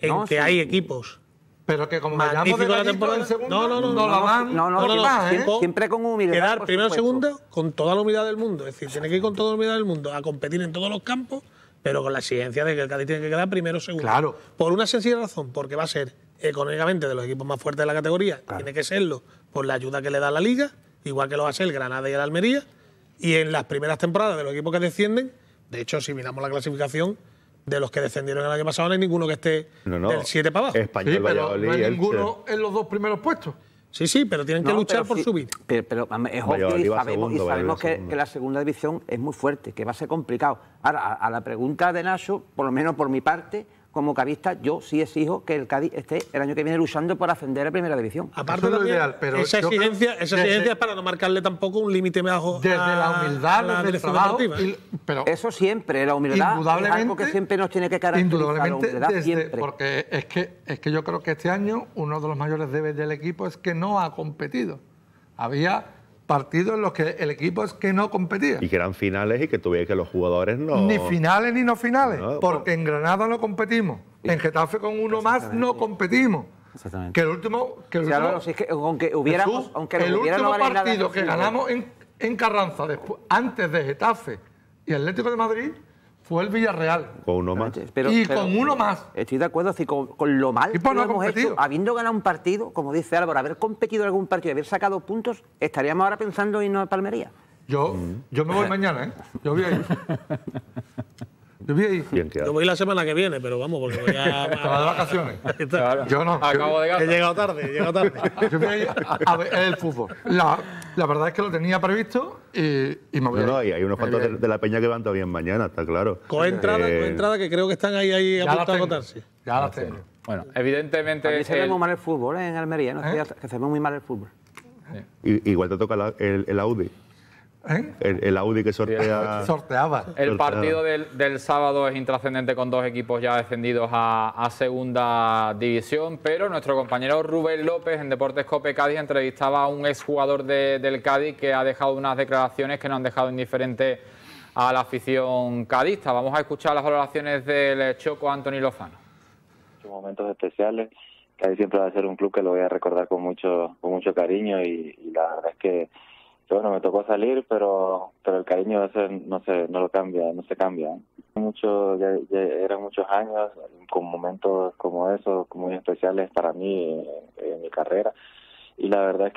en que hay equipos. Pero que como vayamos de la, temporada, no, no, no, no, van, no, no, ¿eh? siempre con humildad. Quedar primero segundo con toda la humildad del mundo. Es decir, tiene que ir con toda la humildad del mundo a competir en todos los campos, pero con la exigencia de que el Cádiz tiene que quedar primero segundo. Por una sencilla razón, porque va a ser económicamente de los equipos más fuertes de la categoría, tiene que serlo por la ayuda que le da la liga, igual que lo va a ser el Granada y el Almería, y en las primeras temporadas de los equipos que descienden, de hecho, si miramos la clasificación, de los que descendieron el año pasado, no hay ninguno que esté del 7 para abajo. Español, pero no hay ninguno en los dos primeros puestos. Sí, sí, pero tienen que luchar por subir. Pero, es obvio y sabemos, y sabemos que, la segunda división es muy fuerte, que va a ser complicado. Ahora, a, a, la pregunta de Nacho, por lo menos por mi parte, como cabista, yo sí exijo que el Cádiz esté el año que viene luchando por ascender a Primera División. Aparte de lo ideal, pero esa exigencia, es para no marcarle tampoco un límite bajo desde la humildad, desde el trabajo, pero eso siempre, la humildad es algo que siempre nos tiene que caracterizar. Indudablemente, porque es que es que yo creo que este año uno de los mayores debes del equipo es que no ha competido. Había partidos en los que el equipo es que no competía. Y que eran finales y que tuviera que los jugadores no... Ni finales ni no finales, porque en Granada no competimos, en Getafe con uno más no competimos. Exactamente. Que el último... Que aunque hubiéramos, el último partido que ganamos en, Carranza, antes de Getafe y Atlético de Madrid, fue el Villarreal. Con uno más. y con uno más. Estoy de acuerdo, así, con, lo mal que hecho, habiendo ganado un partido, como dice Álvaro, haber competido en algún partido y haber sacado puntos, estaríamos ahora pensando en irnos a Palmería. Yo, mm. yo me voy mañana, ¿eh? Yo voy a Yo voy la semana que viene, pero vamos, porque voy a. de vacaciones? Yo no. Acabo de He llegado tarde, he llegado tarde. yo voy a ver el fútbol. La, la, verdad es que lo tenía previsto y, me voy. No, no, hay, hay unos cuantos de, la peña que van todavía en mañana, está claro. Con entrada, con eh, entrada, que creo que están ahí, ahí a punto de agotarse. Ya las tengo. Bueno, evidentemente. hacemos se ve muy mal el fútbol ¿eh? en Almería, ¿no? ¿Eh? Que se ve muy mal el fútbol. Igual te toca el Audi. ¿Eh? El, Audi que sorteaba. El partido del, sábado es intrascendente con dos equipos ya descendidos a, segunda división, pero nuestro compañero Rubén López en Deportes Cope Cádiz entrevistaba a un exjugador del Cádiz que ha dejado unas declaraciones que no han dejado indiferente a la afición cadista. Vamos a escuchar las valoraciones del Choco Antonio Lozano. momentos especiales. Cádiz siempre va a ser un club que lo voy a recordar con mucho, con mucho cariño y la verdad es que bueno, me tocó salir, pero pero el cariño no se, no lo cambia, no se cambia. Mucho, ya, ya eran muchos años con momentos como esos, muy especiales para mí en, mi carrera. Y la verdad es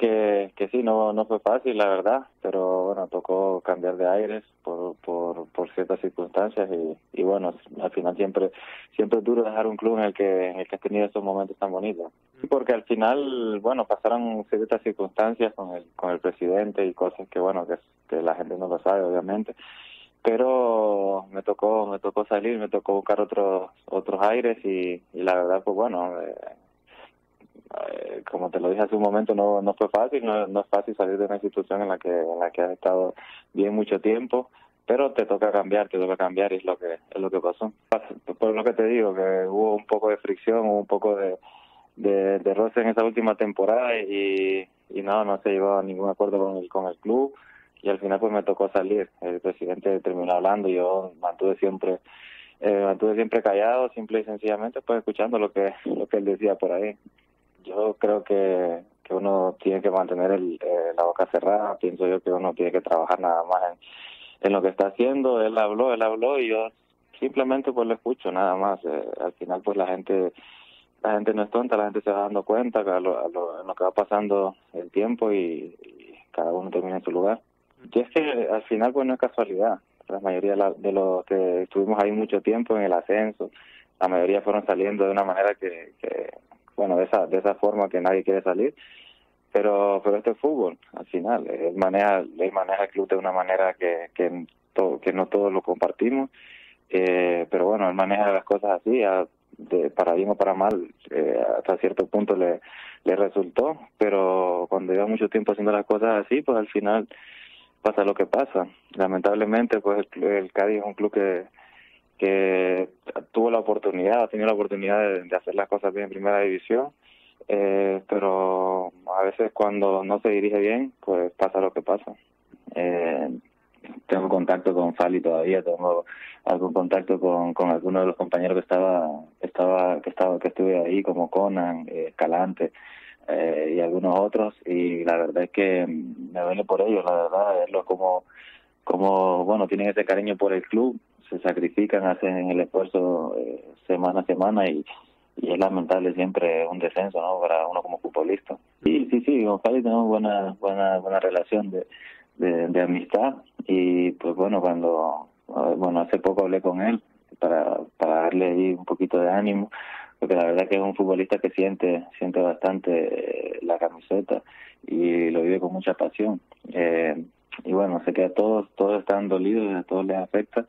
que, sí, no, fue fácil, la verdad, pero bueno, tocó cambiar de aires por, por, por ciertas circunstancias y, y bueno, al final siempre, siempre es duro dejar un club en el que, en el que has tenido esos momentos tan bonitos. Porque al final, bueno, pasaron ciertas circunstancias con el, con el presidente y cosas que, bueno, que, la gente no lo sabe, obviamente. Pero me tocó, me tocó salir, me tocó buscar otros, otros aires y, la verdad, pues bueno, eh, como te lo dije hace un momento, no, no fue fácil, no, es fácil salir de una institución en la que, en la que has estado bien mucho tiempo pero te toca cambiar, te toca cambiar y es lo que es lo que pasó. Por lo que te digo, que hubo un poco de fricción, hubo un poco de, de, de roce en esa última temporada y, no, no se llevó a ningún acuerdo con el, con el club y al final pues me tocó salir. El presidente terminó hablando y yo mantuve siempre eh, mantuve siempre callado, simple y sencillamente pues escuchando lo que lo que él decía por ahí. Yo creo que, uno tiene que mantener el, eh, la boca cerrada, pienso yo que uno tiene que trabajar nada más en, lo que está haciendo, él habló, él habló y yo simplemente pues lo escucho nada más. Eh, al final pues la gente la gente no es tonta, la gente se va dando cuenta que lo, que va pasando el tiempo y, cada uno termina en su lugar. Y es que al final pues no es casualidad. La mayoría de los que estuvimos ahí mucho tiempo en el ascenso, la mayoría fueron saliendo de una manera que, bueno, de esa, de esa forma que nadie quiere salir. Pero, pero este fútbol, al final, él maneja, él maneja el club de una manera que, que, no todos lo compartimos. Eh, pero bueno, él maneja las cosas así, ha de, para bien o para mal, eh, hasta cierto punto le, resultó, pero cuando lleva mucho tiempo haciendo las cosas así, pues al final pasa lo que pasa. Lamentablemente, pues el, Cádiz es un club que, que tuvo la oportunidad, ha tenido la oportunidad de, hacer las cosas bien en primera división, eh, pero a veces cuando no se dirige bien, pues pasa lo que pasa. Eh, tengo contacto con Fali todavía, tengo algún contacto con, con algunos de los compañeros que estaba, estaba, que estaba, que estuve ahí, como Conan, eh, Escalante eh, y algunos otros, y la verdad es que mm, me duele por ellos, la verdad, verlos como, como, bueno, tienen ese cariño por el club, se sacrifican, hacen el esfuerzo eh, semana a semana y, es lamentable siempre un descenso, ¿no? Para uno como futbolista. Sí, sí, sí, con Fali tenemos buena, buena, buena relación de de, amistad y pues bueno, cuando, eh, bueno, hace poco hablé con él para, darle ahí un poquito de ánimo, porque la verdad que es un futbolista que siente, siente bastante eh, la camiseta y lo vive con mucha pasión. Eh, y bueno, sé que a todos, todos están dolidos, a todos les afecta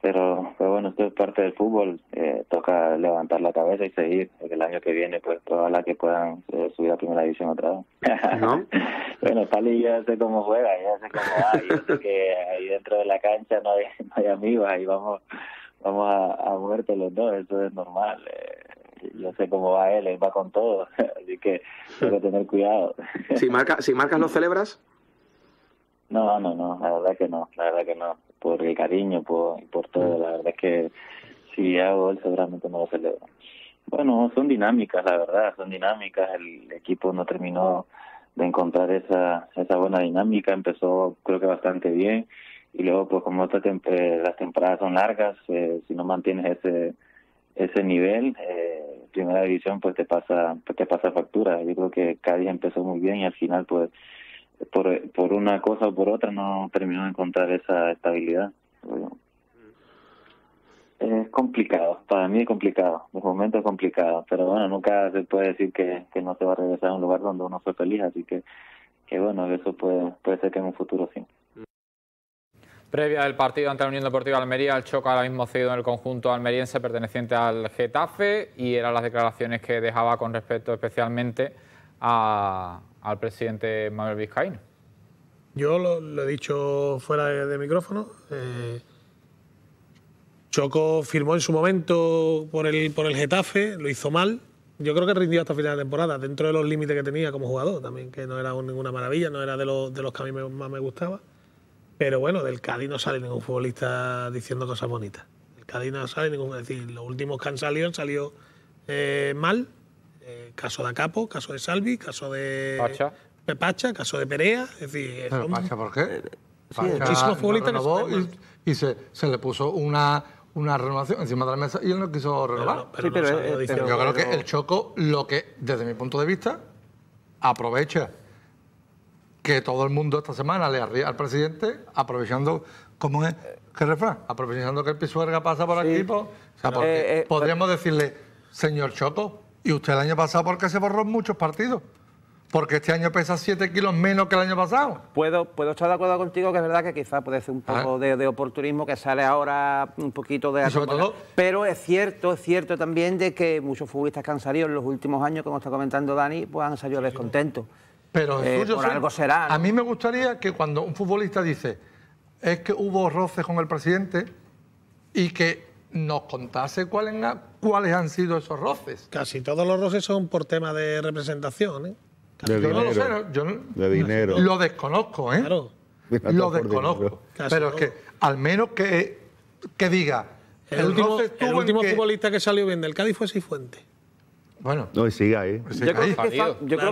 pero, pero bueno, esto es parte del fútbol, eh, toca levantar la cabeza y seguir, el año que viene pues ojalá que puedan eh, subir a primera división otra vez. ¿No? bueno, Pali ya sé cómo juega, ya sé cómo va, yo sé que ahí dentro de la cancha no hay, no hay amigos, ahí vamos, vamos a, a muerte los dos, eso es normal. Eh, yo sé cómo va él, él va con todo, así que hay que tener cuidado. Si, marca, si marcas, ¿lo celebras? No, no, no, la verdad que no, la verdad que no por el cariño por, por todo. Mm. La verdad es que si hago él seguramente no lo celebro. Bueno, son dinámicas, la verdad, son dinámicas. El equipo no terminó de encontrar esa, esa buena dinámica, empezó creo que bastante bien y luego pues como esta las temporadas son largas, eh, si no mantienes ese ese nivel, eh, primera división pues te pasa pues, te pasa factura. Yo creo que día empezó muy bien y al final pues por, por una cosa o por otra no terminó de encontrar esa estabilidad. Es complicado, para mí es complicado, los momento es complicado, pero bueno, nunca se puede decir que, que no se va a regresar a un lugar donde uno fue feliz, así que, que bueno, eso puede, puede ser que en un futuro sí. Previa del partido ante la Unión Deportiva de Almería, el choque ahora mismo cedido en el conjunto almeriense perteneciente al Getafe y eran las declaraciones que dejaba con respecto especialmente a, al presidente Manuel Vizcaíno? Yo lo, he dicho fuera de, micrófono. Eh, Choco firmó en su momento por el, por el Getafe, lo hizo mal. Yo creo que rindió hasta final de temporada, dentro de los límites que tenía como jugador también, que no era ninguna maravilla, no era de los, de los que a mí más me gustaba. Pero bueno, del Cádiz no sale ningún futbolista diciendo cosas bonitas. El Cádiz no sale ningún. Es decir, los últimos que han salido han salido eh, mal eh, caso de Acapo, caso de Salvi, caso de Pacha, Pepacha, caso de Perea. Es decir, eh, Pacha, ¿por qué? y, se, le puso una una renovación encima de la mesa y él no quiso renovar. yo creo que el Choco lo que, desde mi punto de vista, aprovecha que todo el mundo esta semana le arría al presidente aprovechando, ¿cómo es? ¿Qué refrán? Aprovechando que el pisuerga pasa por aquí. Pues, eh, podríamos decirle, señor Choco, y usted el año pasado, ¿por qué se borró muchos partidos? Porque este año pesa 7 kilos menos que el año pasado. Puedo, puedo estar de acuerdo contigo que es verdad que quizás puede ser un poco ah. de, oportunismo que sale ahora un poquito de... pero es cierto, es cierto también de que muchos futbolistas que en los últimos años, como está comentando Dani, pues han salido descontentos. Pero eh, algo será. A mí me gustaría que cuando un futbolista dice es que hubo roces con el presidente y que nos contase cuáles han, cuáles han sido esos roces. Casi todos los roces son por tema de representación, de dinero, lo desconozco, ¿eh? Lo desconozco. Pero es que al menos que, diga... El, último, futbolista que salió bien del Cádiz fue Cifuente. Bueno. No, y sigue ahí. Pues yo creo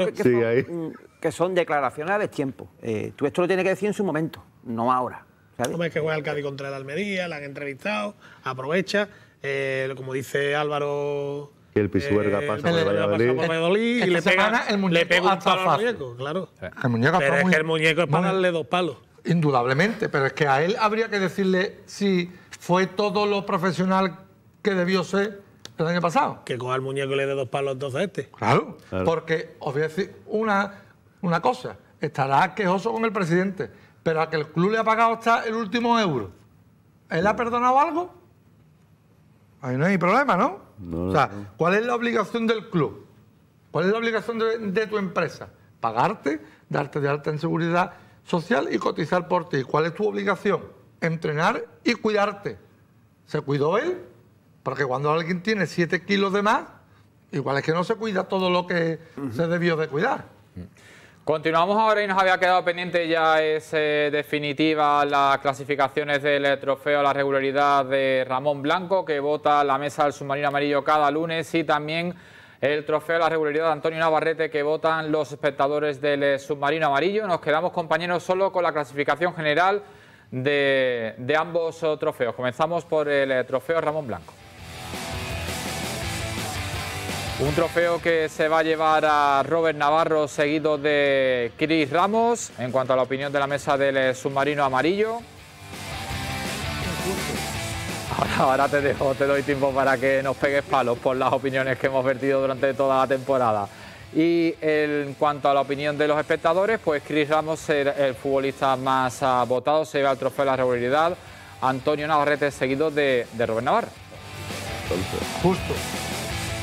que, son, que, son, declaraciones a destiempo. Eh, tú esto lo tienes que decir en su momento, no ahora. No es que juega el Cádiz contra el Almería, la han entrevistado, aprovecha, eh, como dice Álvaro que el Pisuerga eh, pasa por Valladolid. y le pega, el un palo al muñeco, claro. El muñeco pero es que el muñeco es para darle dos palos. Indudablemente, pero es que a él habría que decirle si fue todo lo profesional que debió ser el año pasado. Que coja el muñeco y le dé dos palos entonces a este. Claro, claro, porque os voy a decir una, una cosa, estará quejoso con el presidente pero a que el club le ha pagado hasta el último euro, ¿él ha perdonado algo? Ahí no hay problema, ¿no? o sea, ¿cuál es la obligación del club? ¿Cuál es la obligación de, tu empresa? Pagarte, darte de alta en seguridad social y cotizar por ti. ¿Cuál es tu obligación? Entrenar y cuidarte. ¿Se cuidó él? Porque cuando alguien tiene 7 kilos de más, igual es que no se cuida todo lo que se debió de cuidar. Mm. Continuamos ahora y nos había quedado pendiente ya es eh, definitiva las clasificaciones del trofeo a la regularidad de Ramón Blanco que vota la mesa del submarino amarillo cada lunes y también el trofeo a la regularidad de Antonio Navarrete que votan los espectadores del eh, submarino amarillo. Nos quedamos compañeros solo con la clasificación general de, de ambos eh, trofeos. Comenzamos por el trofeo Ramón Blanco. Un trofeo que se va a llevar a Robert Navarro seguido de Chris Ramos en cuanto a la opinión de la mesa del eh, submarino amarillo. Ahora, te dejo, te doy tiempo para que nos pegues palos por las opiniones que hemos vertido durante toda la temporada. Y en cuanto a la opinión de los espectadores, pues Chris Ramos, el, el futbolista más ah, votado, se lleva el trofeo de la regularidad. Antonio Navarrete seguido de, de Robert Navarro. Justo.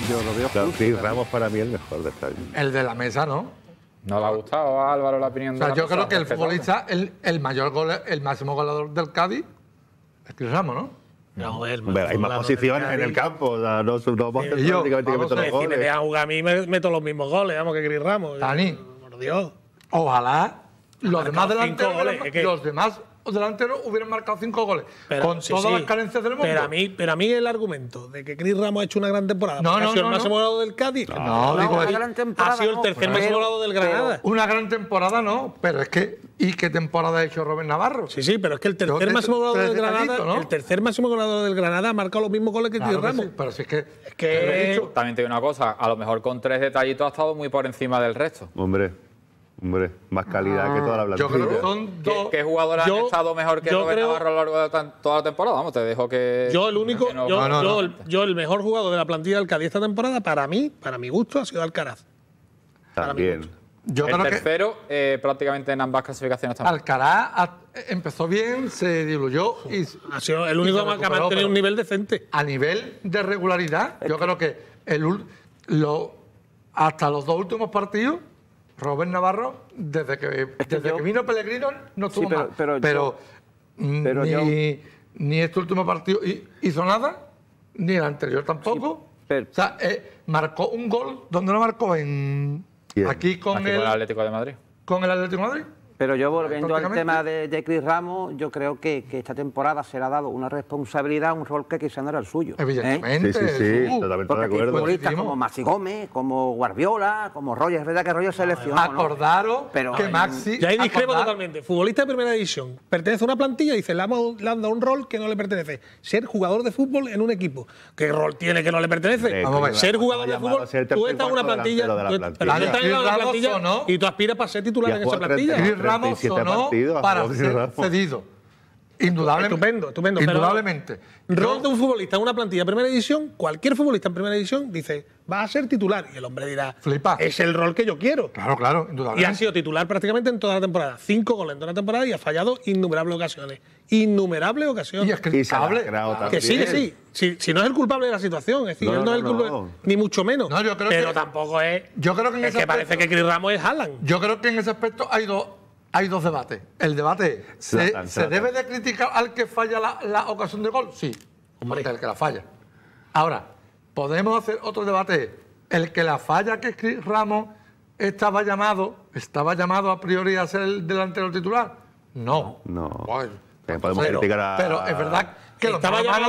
Yo lo veo Ramos para mí es el mejor de esta El de la mesa, ¿no? No le ha gustado a Álvaro la opinión de o sea, Yo creo que el futbolista, el, mayor gole, el máximo goleador del Cádiz, es Cris Ramos, ¿no? No, hay más posiciones en el campo. O sea, no, no que meto los goles. Si me dejan jugar a mí, me meto los mismos goles, vamos, que Cris Ramos. Tani. Por Dios. Ojalá los demás delanteros, los demás delanteros hubieran marcado cinco goles. Pero, con todas las carencias del mundo. Pero a, mí, pero a mí el argumento de que Chris Ramos ha hecho una gran temporada. No, no, ha sido el máximo volado del Cádiz. No, digo, una ha sido el tercer máximo volado del Granada. una gran temporada no, pero es que. ¿Y qué temporada ha hecho Robert Navarro? Sí, sí, pero es que el tercer máximo goleador del Granada. El tercer máximo goleador del Granada ha marcado los mismos goles que Chris Ramos. pero si es que. Es que. También te digo una cosa, a lo mejor con tres detallitos ha estado muy por encima del resto. Hombre. Hombre, más calidad que toda la ah, plantilla. Yo creo que son dos. ¿Qué, jugador ha estado mejor que Robert Navarro a lo largo de toda la temporada? Vamos, te dejo que. Yo, el único. yo, el mejor jugador de la plantilla de Cádiz esta temporada, para mí, para mi gusto, ha sido Alcaraz. También. Yo el tercero, que... eh, prácticamente en ambas clasificaciones también. Alcaraz empezó bien, se diluyó y. Ha sido el único que ha mantenido un nivel decente. A nivel de regularidad, yo creo que hasta los dos últimos partidos Robert Navarro, desde que, desde que vino Pellegrino, no tuvo pero, mm, Pero, ni, ni, este último partido hizo nada, ni el anterior tampoco. O sea, eh, marcó un gol donde no marcó en... Aquí Con el Atlético de Madrid. Con el Atlético de Madrid. Pero yo volviendo al tema de, de, Chris Ramos, yo creo que, esta temporada se le ha dado una responsabilidad, un rol que quizá no era el suyo. ¿eh? Evidentemente. Sí, sí, sí, totalmente porque futbolistas como Maxi Gómez, como Guardiola, como Roger, es verdad que Roger se acordaron pero, que Maxi... ya ahí discrepo totalmente. Futbolista de primera división, pertenece a una plantilla dice, le, han dado un rol que no le pertenece. Ser jugador de fútbol en un equipo. ¿Qué rol tiene que no le pertenece? Eh, ser jugador de fútbol, tú estás en una plantilla, tú estás en una plantilla y tú aspiras para ser titular en esa plantilla. Ramos sonó para ser cedido. Indudablemente. Estupendo, estupendo. Indudablemente. Rol de un futbolista en una plantilla de primera edición, cualquier futbolista en primera edición dice, va a ser titular. Y el hombre dirá, flipa. Es el rol que yo quiero. Claro, claro, indudablemente. Y ha sido titular prácticamente en toda la temporada. Cinco goles en toda la temporada y ha fallado innumerables ocasiones. Innumerables ocasiones. Y es que, claro. que sí, que sí. Si, no es el culpable de la situación, es decir, no, es el culpable, ni mucho menos. Yo creo pero tampoco es. Yo creo que en es que parece que Chris Ramos es Alan. Yo creo que en ese aspecto hay dos hay dos debates. El debate es, se, debe de criticar al que falla la, ocasión de gol, sí, el que la falla. Ahora, podemos hacer otro debate. El que la falla que es Ramos estaba llamado, estaba llamado a priori a ser el delantero titular. No. No. podemos pero, criticar pero es verdad que estaba estaba,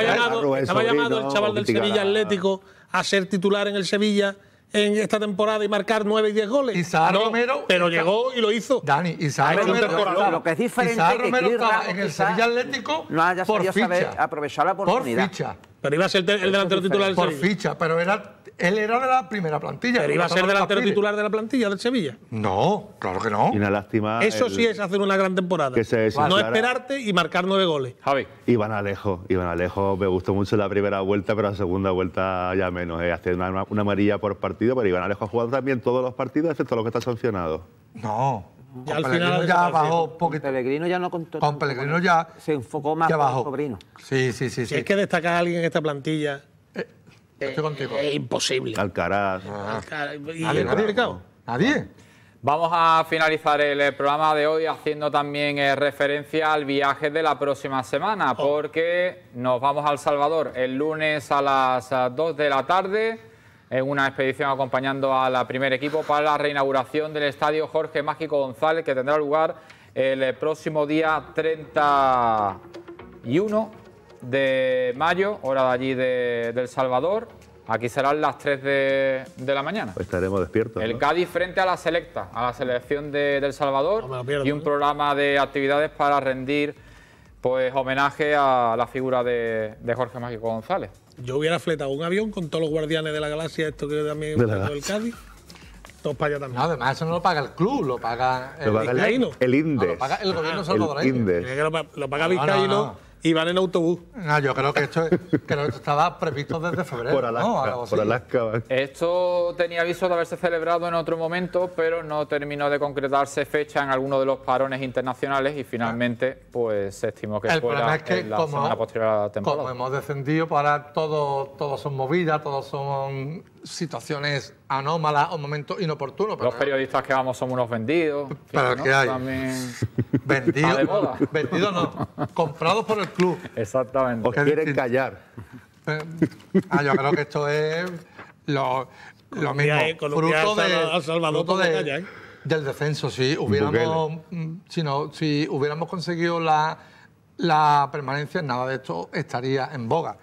llamado, estaba llamado el chaval del Sevilla Atlético a ser titular en el Sevilla en esta temporada y marcar 9 y 10 goles. Isaac Romero. Pero llegó y lo hizo. Dani, Isaac Romero. Lo, que es diferente Isaac que Romero estaba en el Sevilla Atlético. No haya por sabido saber aprovechar la oportunidad. Por ficha. Pero iba a ser el, delantero titular del Por ficha, pero era él era de la primera plantilla. iba a ser delantero titular de la plantilla del Sevilla? No, claro que no. una lástima. Eso sí es hacer una gran temporada. no esperarte y marcar nueve goles. Javi. Iván Alejo, Iván Alejo. Me gustó mucho la primera vuelta, pero la segunda vuelta ya menos. Hace eh. Hacer una, amarilla por partido, pero Iván Alejo ha jugado también todos los partidos, excepto los que está sancionado. No. al final ya bajó porque Pellegrino ya no contó. Con Pellegrino ya. Se enfocó más en Sobrino. Sí, sí, sí, Si es que destacar a alguien en esta plantilla este, es imposible. Alcaraz. Ah. ¿Nadie Vamos a finalizar el programa de hoy haciendo también eh, referencia al viaje de la próxima semana, oh. porque nos vamos al Salvador el lunes a las 2 eh, de la tarde en una expedición acompañando al primer equipo para la reinauguración del estadio Jorge Mágico González, que tendrá lugar el eh, próximo día 31 de mayo, hora de allí de, El Salvador. Aquí serán las 3 de, la mañana. Pues estaremos despiertos. El Cádiz frente a la selecta, a la selección de, El Salvador. y un ¿eh? programa de actividades para rendir pues homenaje a la figura de, Jorge Mágico González. Yo hubiera fletado un avión con todos los guardianes de la galaxia, esto que también el Cádiz. Todos para allá también. No, además eso no lo paga el club, lo paga el, ah, el, gobierno El INDES. Lo, paga Iban en autobús. No, yo creo que esto, estaba previsto desde febrero. Por Alaska. Esto tenía aviso de haberse celebrado en otro momento, pero no terminó de concretarse fecha en alguno de los parones internacionales y finalmente pues se estimó que fuera en la semana posterior a la temporada. Como hemos descendido, para pues todo, todos son movidas, todos son situaciones anómalas o momentos inoportunos. Los periodistas que vamos somos unos vendidos. Pero que hay. Vendidos. vendidos no. Comprados por el club. Exactamente. Os quieren callar. Eh, ah, yo creo que esto es lo, lo mismo. fruto, de, ¿eh? del descenso. Si hubiéramos, mm, si, si hubiéramos conseguido la, la permanencia, nada de esto estaría en boga.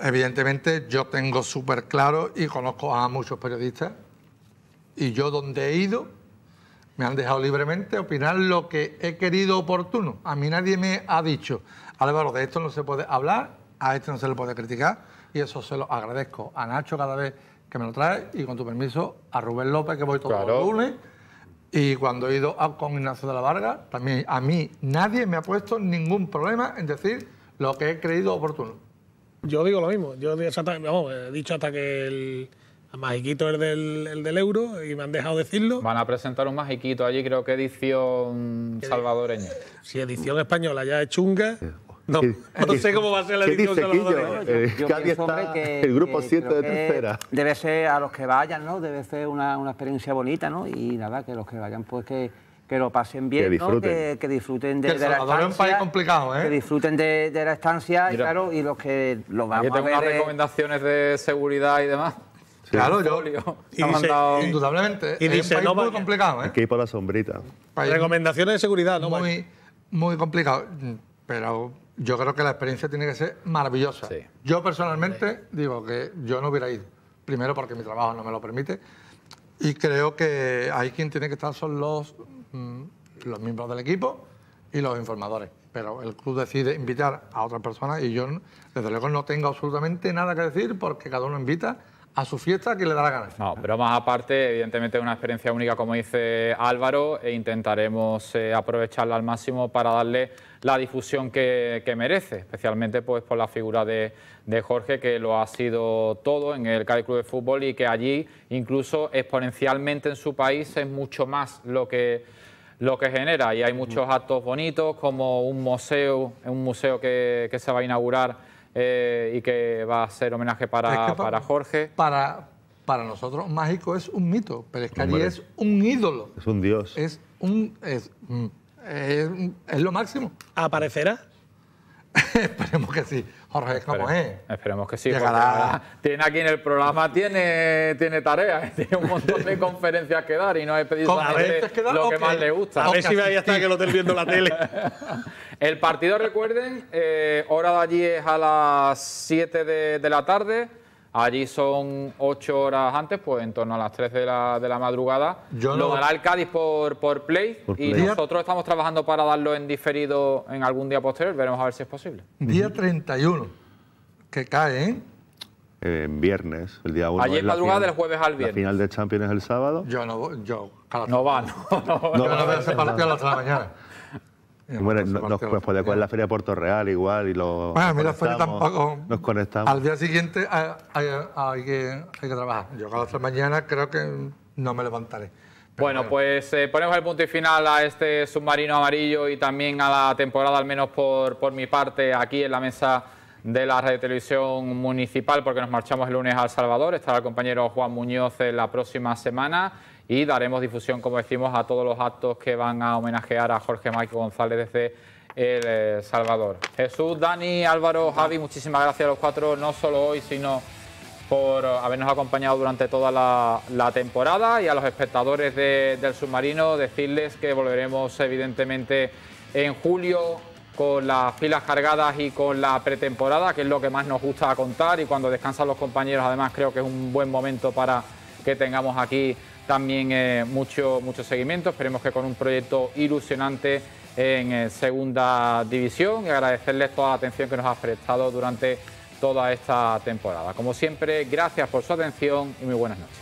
Evidentemente yo tengo súper claro y conozco a muchos periodistas y yo donde he ido me han dejado libremente opinar lo que he querido oportuno. A mí nadie me ha dicho, Álvaro, de esto no se puede hablar, a este no se le puede criticar y eso se lo agradezco a Nacho cada vez que me lo trae y con tu permiso a Rubén López que voy todo el lunes y cuando he ido con Ignacio de la Varga también a mí nadie me ha puesto ningún problema en decir lo que he creído oportuno. Yo digo lo mismo. Yo vamos, he dicho hasta que el, majiquito es del, del euro y me han dejado decirlo. Van a presentar un magiquito allí, creo que edición salvadoreña. Si edición española ya es chunga. No, no sé cómo va a ser la edición salvadoreña. Eh, el grupo 7 de tercera. Debe ser a los que vayan, ¿no? Debe ser una, una experiencia bonita, ¿no? Y nada, que los que vayan, pues que que lo pasen bien, que disfruten, ¿no? que, disfruten de, la estancia. ¿eh? Que disfruten de, la estancia claro, y los que lo vamos a ver. unas recomendaciones de seguridad y demás. Claro, yo. indudablemente. Y es dice, un país muy complicado, ¿eh? Hay que ir por la sombrita. recomendaciones de seguridad, ¿no? Muy, muy complicado. Pero yo creo que la experiencia tiene que ser maravillosa. Yo personalmente digo que yo no hubiera ido. Primero porque mi trabajo no me lo permite. Y creo que ahí quien tiene que estar son los Mm, los miembros del equipo y los informadores. Pero el club decide invitar a otras personas y yo, desde luego, no tengo absolutamente nada que decir porque cada uno invita a su fiesta que le da la gana. No, pero más aparte, evidentemente es una experiencia única, como dice Álvaro, e intentaremos eh, aprovecharla al máximo para darle la difusión que, merece, especialmente pues, por la figura de, de, Jorge, que lo ha sido todo en el Cádiz Club de Fútbol y que allí, incluso exponencialmente en su país, es mucho más lo que lo que genera. Y hay muchos actos bonitos, como un museo, un museo que, se va a inaugurar eh, y que va a ser homenaje para, para, Jorge. Para, para nosotros, mágico es un mito. pero es un ídolo. Es un dios. Es un. Es, mm, es, es lo máximo. ¿Aparecerá? Esperemos que sí. Jorge, ¿cómo es? Esperemos que sí. Tiene aquí en el programa, tiene, tiene tareas, tiene un montón de conferencias que dar y no he pedido lo que, más le gusta. A ver si ve ahí hasta que lo viendo la tele. el partido, recuerden, eh, hora de allí es a las 7 de la tarde. Allí son ocho horas antes, pues en torno a las 3 de la, madrugada. lo no... el Cádiz por, por play, y nosotros estamos trabajando para darlo en diferido en algún día posterior. Veremos a ver si es posible. Día 31, que cae, ¿eh? en viernes, el día 1. Ayer madrugada del jueves al viernes. La final de Champions el sábado. Yo no voy, yo. no va, no. no, no, yo no, voy a ese partido las mañana. Eh, bueno, nos, después de la feria de Puerto Real igual y lo. Bueno, a la feria tampoco. Nos conectamos. Al día siguiente hay, que, trabajar. Yo cada mañana creo que no me levantaré. bueno, pues eh, ponemos el punto y final a este submarino amarillo y también a la temporada, al menos por, mi parte, aquí en la mesa de la red de Televisión Municipal, porque nos marchamos el lunes a El Salvador. Estará el compañero Juan Muñoz eh, la próxima semana y daremos difusión, como decimos, a todos los actos que van a homenajear a Jorge Maico González desde El eh, Salvador. Jesús, Dani, Álvaro, Javi, muchísimas gracias a los cuatro, no solo hoy, sino por habernos acompañado durante toda la, temporada y a los espectadores del submarino decirles que volveremos evidentemente en julio con las filas cargadas y con la pretemporada, que es lo que más nos gusta contar y cuando descansan los compañeros además creo que es un buen momento para que tengamos aquí también eh, mucho, seguimiento. Esperemos que con un proyecto ilusionante en eh, segunda división y agradecerles toda la atención que nos ha prestado durante toda esta temporada. Como siempre, gracias por su atención y muy buenas noches.